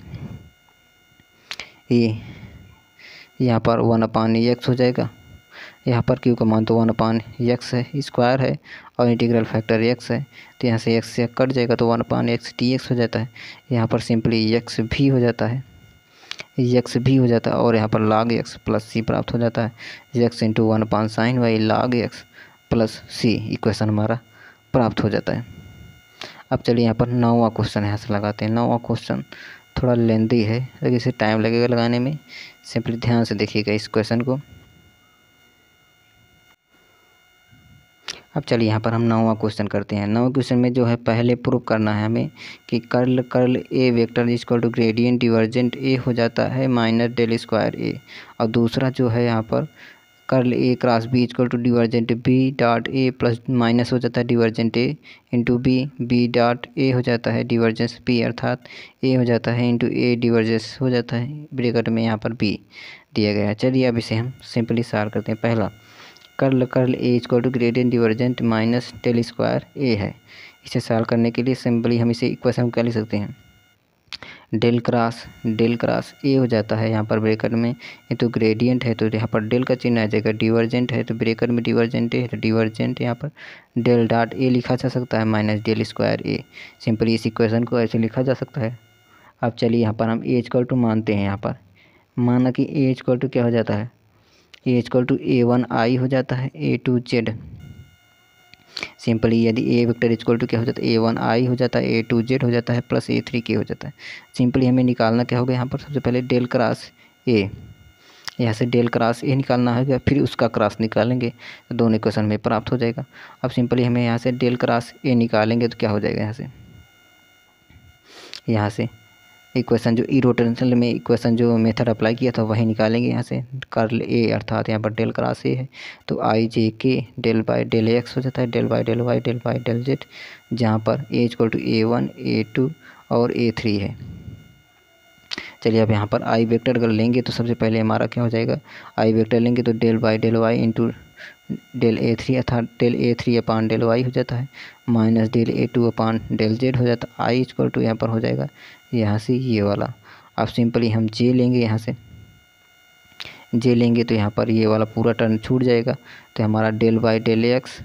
ये e, यहाँ पर वन पानी एक्स हो जाएगा यहाँ पर क्यू का मान तो वन अपान एक्स है स्क्वायर है और इंटीग्रल फैक्टर एक्स है तो यहाँ से एक्स से कट जाएगा तो one upon x t x हो जाता है यहाँ पर सिंपली एक्स भी हो जाता है एक्स भी हो जाता है और यहाँ पर लाग एक्स प्लस सी प्राप्त हो जाता है x into one upon sine y log x plus c equation हमारा प्राप्त हो जाता है अब चलिए यहाँ पर नौवा क्वेश्चन यहाँ से लगाते हैं नौवा क्वेश्चन थोड़ा लेंदी है लेकिन इसे टाइम लगेगा लगाने में सिंपली ध्यान से देखिएगा इस क्वेश्चन को अब चलिए यहाँ पर हम नौवा क्वेश्चन करते हैं नौवा क्वेश्चन में जो है पहले प्रूव करना है हमें कि curl curl A vector is to gradient divergent A हो जाता है माइनस डेल स्क्वायर ए और दूसरा जो है यहाँ पर curl A cross B is to divergent B dot A plus minus हो जाता है divergent A into B B dot A हो जाता है डिवर्जेंस बी अर्थात ए हो जाता है इंटू ए डिवर्जेंस हो जाता है ब्रेकट में यहाँ पर बी दिया गया है चलिए अब इसे हम सिंपली सार करते हैं पहला curl curl A is to gradient divergent minus del square A है इसे सॉल्व करने के लिए सिंपली हम इसे इक्वेशन में क्या लिख सकते हैं del cross del cross A हो जाता है यहाँ पर ब्रेकर में ये तो ग्रेडियंट है तो यहाँ पर डेल का चिन्ह आ जाएगा डिवर्जेंट है तो ब्रेकर में डिवर्जेंट है तो डिवर्जेंट यहाँ पर डेल डॉट ए लिखा जा सकता है minus del square A simply इस इक्वेशन को ऐसे लिखा जा सकता है अब चलिए यहाँ पर हम ए कल टू मानते हैं यहाँ पर माना कि ए कल टू क्या हो जाता है A equal to A one I हो जाता है ए टू जेड सिंपली यदि ए वेक्टर इजक्ल टू क्या हो जाता है ए वन आई हो जाता है ए टू जेड हो जाता है प्लस ए थ्री के हो जाता है सिंपली हमें निकालना क्या होगा यहाँ पर सबसे पहले डेल क्रॉस ए यहाँ से डेल क्रॉस ए निकालना होगा फिर उसका क्रॉस निकालेंगे तो दोनों इक्वेशन में प्राप्त हो जाएगा अब सिंपली हमें यहाँ से डेल क्रॉस ए निकालेंगे तो क्या हो जाएगा यहाँ से यहाँ से इक्वेशन जो ई e रोटेशन में इक्वेशन जो मेथड अप्लाई किया था वही निकालेंगे यहाँ से कर्ल ए अर्थात यहाँ पर डेल क्रास ए है तो आई J K del by del x हो जाता है del by del y del by del z जहाँ पर A equal to A one A two और ए थ्री है चलिए अब यहाँ पर आई वेक्टर अगर लेंगे तो सबसे पहले हमारा क्या हो जाएगा आई वेक्टर लेंगे तो del by del y into del A three अर्थात del A three upon del y हो जाता है minus del A two upon del z हो जाता है आई इक्वल टू यहाँ पर हो जाएगा यहाँ से ये वाला अब सिंपली हम जे लेंगे यहाँ से जे लेंगे तो यहाँ पर ये वाला पूरा टर्न छूट जाएगा तो हमारा del by del x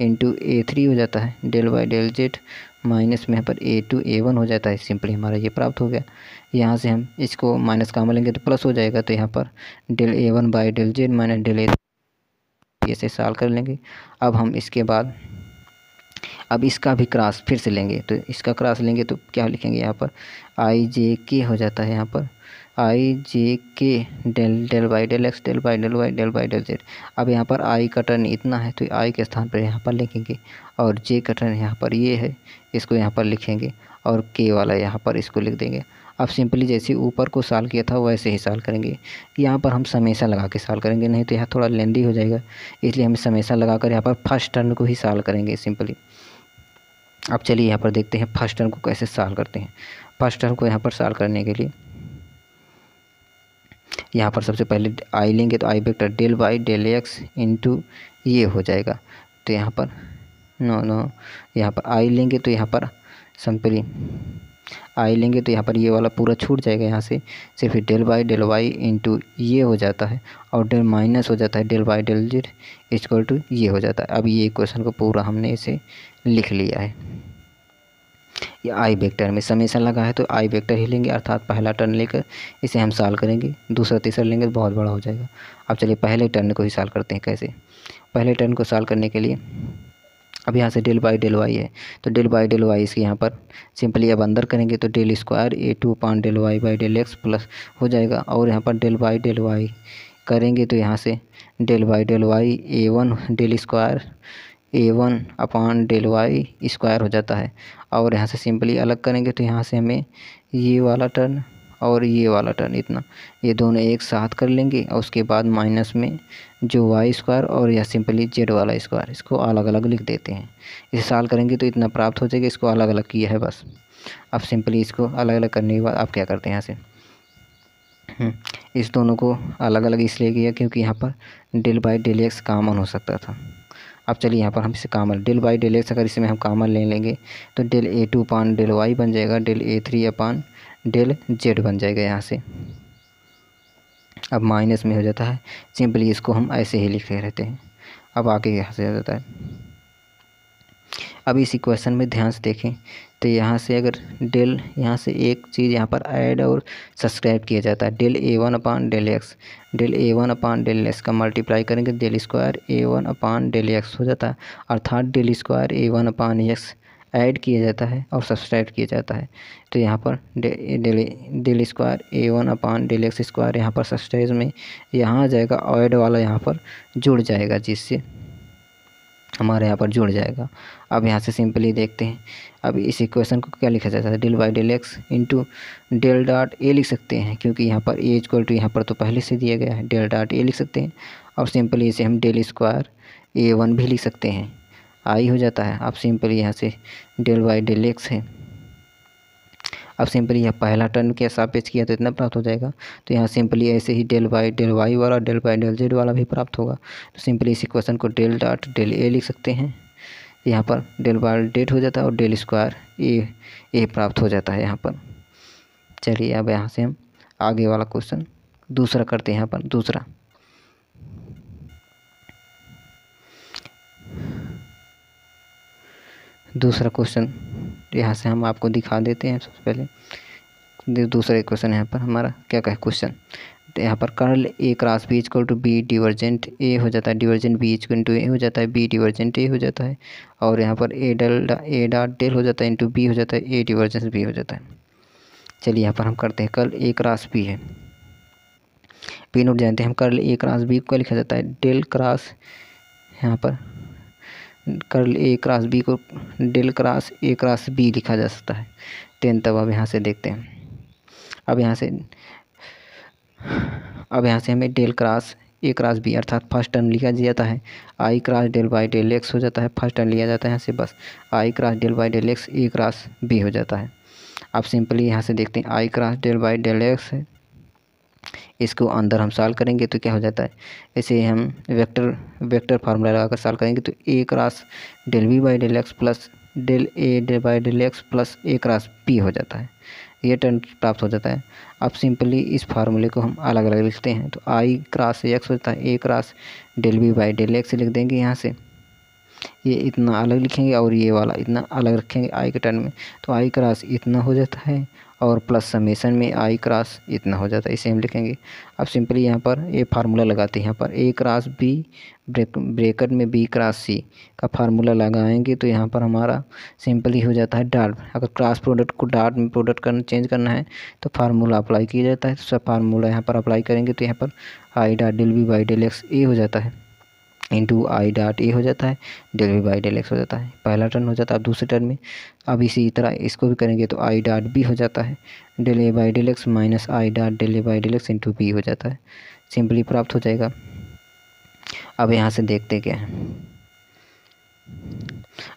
into A three हो जाता है del y del z minus में यहाँ पर ए टू ए वन हो जाता है सिंपली हमारा ये प्राप्त हो गया यहाँ से हम इसको माइनस काम लेंगे तो प्लस हो जाएगा तो यहाँ पर del A one by del z minus del A p से साल कर लेंगे अब हम इसके बाद अब इसका भी क्रॉस फिर से लेंगे तो इसका क्रॉस लेंगे तो क्या लिखेंगे यहाँ पर आई जे के हो जाता है यहाँ पर I J K del del y del x del y del y del y del z अब यहाँ पर आई का टर्न इतना है तो आई के स्थान पर यहाँ पर लिखेंगे और जे का टर्न यहाँ पर ये यह है इसको यहाँ पर लिखेंगे और के वाला यहाँ पर इसको लिख देंगे आप सिंपली जैसे ऊपर को साल किया था वैसे ही साल करेंगे यहाँ पर हम समेसा लगा के साल करेंगे नहीं तो यहाँ थोड़ा लेंदी हो जाएगा इसलिए हम समेसा लगा कर यहाँ पर फर्स्ट टर्न को ही साल करेंगे सिंपली अब चलिए यहाँ पर देखते हैं फर्स्ट टर्न को कैसे साल करते हैं फर्स्ट टर्न को यहाँ पर साल करने के लिए यहाँ पर सबसे पहले आई लेंगे तो I vector del y del x into ये हो जाएगा तो यहाँ पर नो नो यहाँ पर आई लेंगे तो यहाँ पर सिंपली आई लेंगे तो यहाँ पर ये वाला पूरा छूट जाएगा यहाँ से सिर्फ del by del y into ये हो जाता है और डेल माइनस हो जाता है del by del z equal to ये हो जाता है अब ये क्वेश्चन को पूरा हमने इसे लिख लिया है ये आई वेक्टर में समेसन लगा है तो आई वेक्टर ही लेंगे अर्थात पहला टर्न लेकर इसे हम साल करेंगे दूसरा तीसरा लेंगे तो बहुत बड़ा हो जाएगा अब चलिए पहले टर्न को ही साल करते हैं कैसे पहले टर्न को साल करने के लिए अब यहाँ से डेल बाई डेल वाई है तो डेल बाई डेल वाई इसके यहाँ पर सिंपली अब अंदर करेंगे तो del square A two upon del y by del x plus हो जाएगा और यहाँ पर डेल बाई डेल वाई करेंगे तो यहाँ से del by del y A one del square A one upon del y square हो जाता है और यहाँ से सिंपली अलग करेंगे तो यहाँ से हमें ये वाला टर्न और ये वाला टर्न इतना ये दोनों एक साथ कर लेंगे और उसके बाद माइनस में जो वाई स्क्वायर और या सिंपली जेड वाला स्क्वायर इसको अलग अलग लिख देते हैं इसे साल करेंगे तो इतना प्राप्त हो जाएगा इसको अलग अलग किया है बस अब सिंपली इसको अलग अलग करने के बाद आप क्या करते हैं यहाँ से हम्म, इस दोनों को अलग अलग इसलिए किया क्योंकि यहाँ पर del by del x common हो सकता था अब चलिए यहाँ पर हम इसे common del by del x अगर इसमें हम कामन ले लेंगे तो del A two upon del y बन जाएगा del A three upon del z बन जाएगा यहाँ से अब माइनस में हो जाता है सिंपली इसको हम ऐसे ही लिखे रहते हैं अब आगे यहाँ से हो जाता है अब इस इक्वेशन में ध्यान से देखें तो यहाँ से अगर डेल यहाँ से एक चीज़ यहाँ पर ऐड और सब्सक्राइब किया जाता है del A one upon del x del A one upon del x का मल्टीप्लाई करेंगे del square A one upon del x हो जाता है अर्थात del square A one upon x add किया जाता है और सब्सक्राइब किया जाता है तो यहाँ पर del square A one upon del x square यहाँ पर सब्सक्राइब में यहाँ आ जाएगा ऑयड वाला यहाँ पर जुड़ जाएगा जिससे हमारे यहाँ पर जुड़ जाएगा अब यहाँ से सिंपली देखते हैं अब इस इक्वेशन को क्या लिखा जाता है del by del x into del dot A लिख सकते हैं क्योंकि यहाँ पर ए इक्वल टू यहाँ पर तो पहले से दिया गया है डेल डॉट ए लिख सकते हैं और सिंपली इसे हम डेल स्क्वायर ए वन भी लिख सकते हैं आई हो जाता है अब सिंपली यहाँ से डेल वाई डेल एक्स है अब सिंपली यह पहला टर्न के सापेक्ष किया तो इतना प्राप्त हो जाएगा तो यहाँ सिंपली ऐसे ही डेल वाई डेल वाई वाला डेल वाई डेल जेड वाला भी प्राप्त होगा तो सिंपली इस इक्वेशन को डेल डॉट डेल ए लिख सकते हैं यहाँ पर डेल वाई डेट हो जाता है और डेल स्क्वायर ए ए प्राप्त हो जाता है यहाँ पर चलिए अब यहाँ से हम आगे वाला क्वेश्चन दूसरा करते हैं यहाँ पर दूसरा दूसरा क्वेश्चन यहाँ से हम आपको दिखा देते हैं सबसे पहले दूसरा क्वेश्चन यहाँ पर हमारा क्या कहे क्वेश्चन तो यहाँ पर curl A cross B equal to B divergent A हो जाता है divergent B equal to A हो जाता है बी डिवर्जेंट ए हो जाता है और यहाँ पर ए डल ए डॉट डेल हो जाता है इंटू बी हो जाता है ए डिवर्जेंस बी हो जाता है चलिए यहाँ पर हम करते हैं कर्ल ए क्रॉस बी है बी नोट जानते हैं हम कर्ल ए क्रॉस बी को लिखा जाता है डेल क्रॉस यहाँ पर कर्ल ए क्रॉस बी को del cross A cross B लिखा जा सकता है तेन तब अब यहाँ से देखते हैं अब यहाँ से अब यहाँ से हमें del cross A cross B अर्थात फर्स्ट टर्म लिखा जाता है I cross del by del x हो जाता है फर्स्ट टर्म लिया जाता है यहाँ से बस I cross del by del x A cross B हो जाता है अब सिंपली यहाँ से देखते हैं I cross del by del x इसको अंदर हम साल करेंगे तो क्या हो जाता है ऐसे हम वेक्टर वेक्टर फार्मूला लगाकर साल करेंगे तो A cross del v by del x plus del A del by del x plus A cross p हो जाता है ये टर्म प्राप्त हो जाता है अब सिंपली इस फार्मूले को हम अलग अलग लिखते हैं तो आई क्रॉस एक्स होता है A cross del v by del x लिख देंगे यहाँ से ये इतना अलग लिखेंगे और ये वाला इतना अलग रखेंगे आई के टर्म में तो आई क्रॉस इतना हो जाता है और प्लस समेसन में आई क्रॉस इतना हो जाता है इसे हम लिखेंगे अब सिंपली यहाँ पर ये फार्मूला लगाते हैं यहाँ पर A cross B break breaker में बी क्रॉस सी का फार्मूला लगाएंगे तो यहाँ पर हमारा सिंपली हो जाता है डार्ट अगर क्रॉस प्रोडक्ट को डार्ट में प्रोडक्ट करना चेंज करना है तो फार्मूला अप्लाई किया जाता है तो सब फार्मूला यहाँ पर अप्लाई करेंगे तो यहाँ पर आई डार्ट del B by del x A हो जाता है टू आई डॉट ए हो जाता है del v by del x हो जाता है पहला टर्न हो जाता है अब दूसरे टर्न में अब इसी तरह इसको भी करेंगे तो आई डॉट बी हो जाता है del A by del x minus I dot del A by del x into B हो जाता है सिंपली प्राप्त हो जाएगा अब यहाँ से देखते क्या है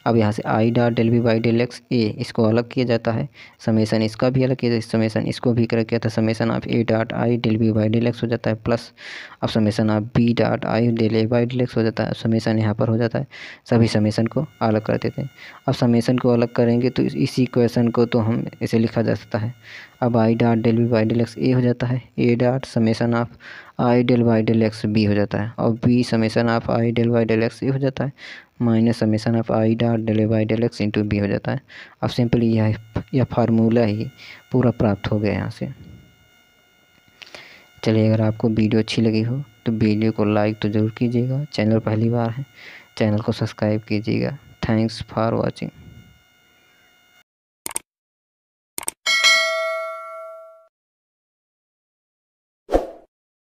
अब यहाँ से I dot del v y del x A इसको अलग किया जाता है समेसन इसका भी अलग किया जाता है समेसन इसको भी अलग किया था समेसन आप A dot I del v y del x हो जाता है प्लस अब समेसन आप B dot I del A by del x हो जाता है अब समेसन यहाँ पर हो जाता है सभी समेसन को अलग कर देते हैं अब समेसन को अलग करेंगे तो इसी क्वेश्चन को तो हम इसे लिखा जा सकता है अब I dot del v by del x A हो जाता है A dot summation of I del y del x B हो जाता है और B summation of I del y del x A हो जाता है minus summation of I dot del y del x into B हो जाता है अब सिंपली यह यह फार्मूला ही पूरा प्राप्त हो गया यहाँ से चलिए अगर आपको वीडियो अच्छी लगी हो तो वीडियो को लाइक तो ज़रूर कीजिएगा चैनल पहली बार है चैनल को सब्सक्राइब कीजिएगा थैंक्स फॉर वॉचिंग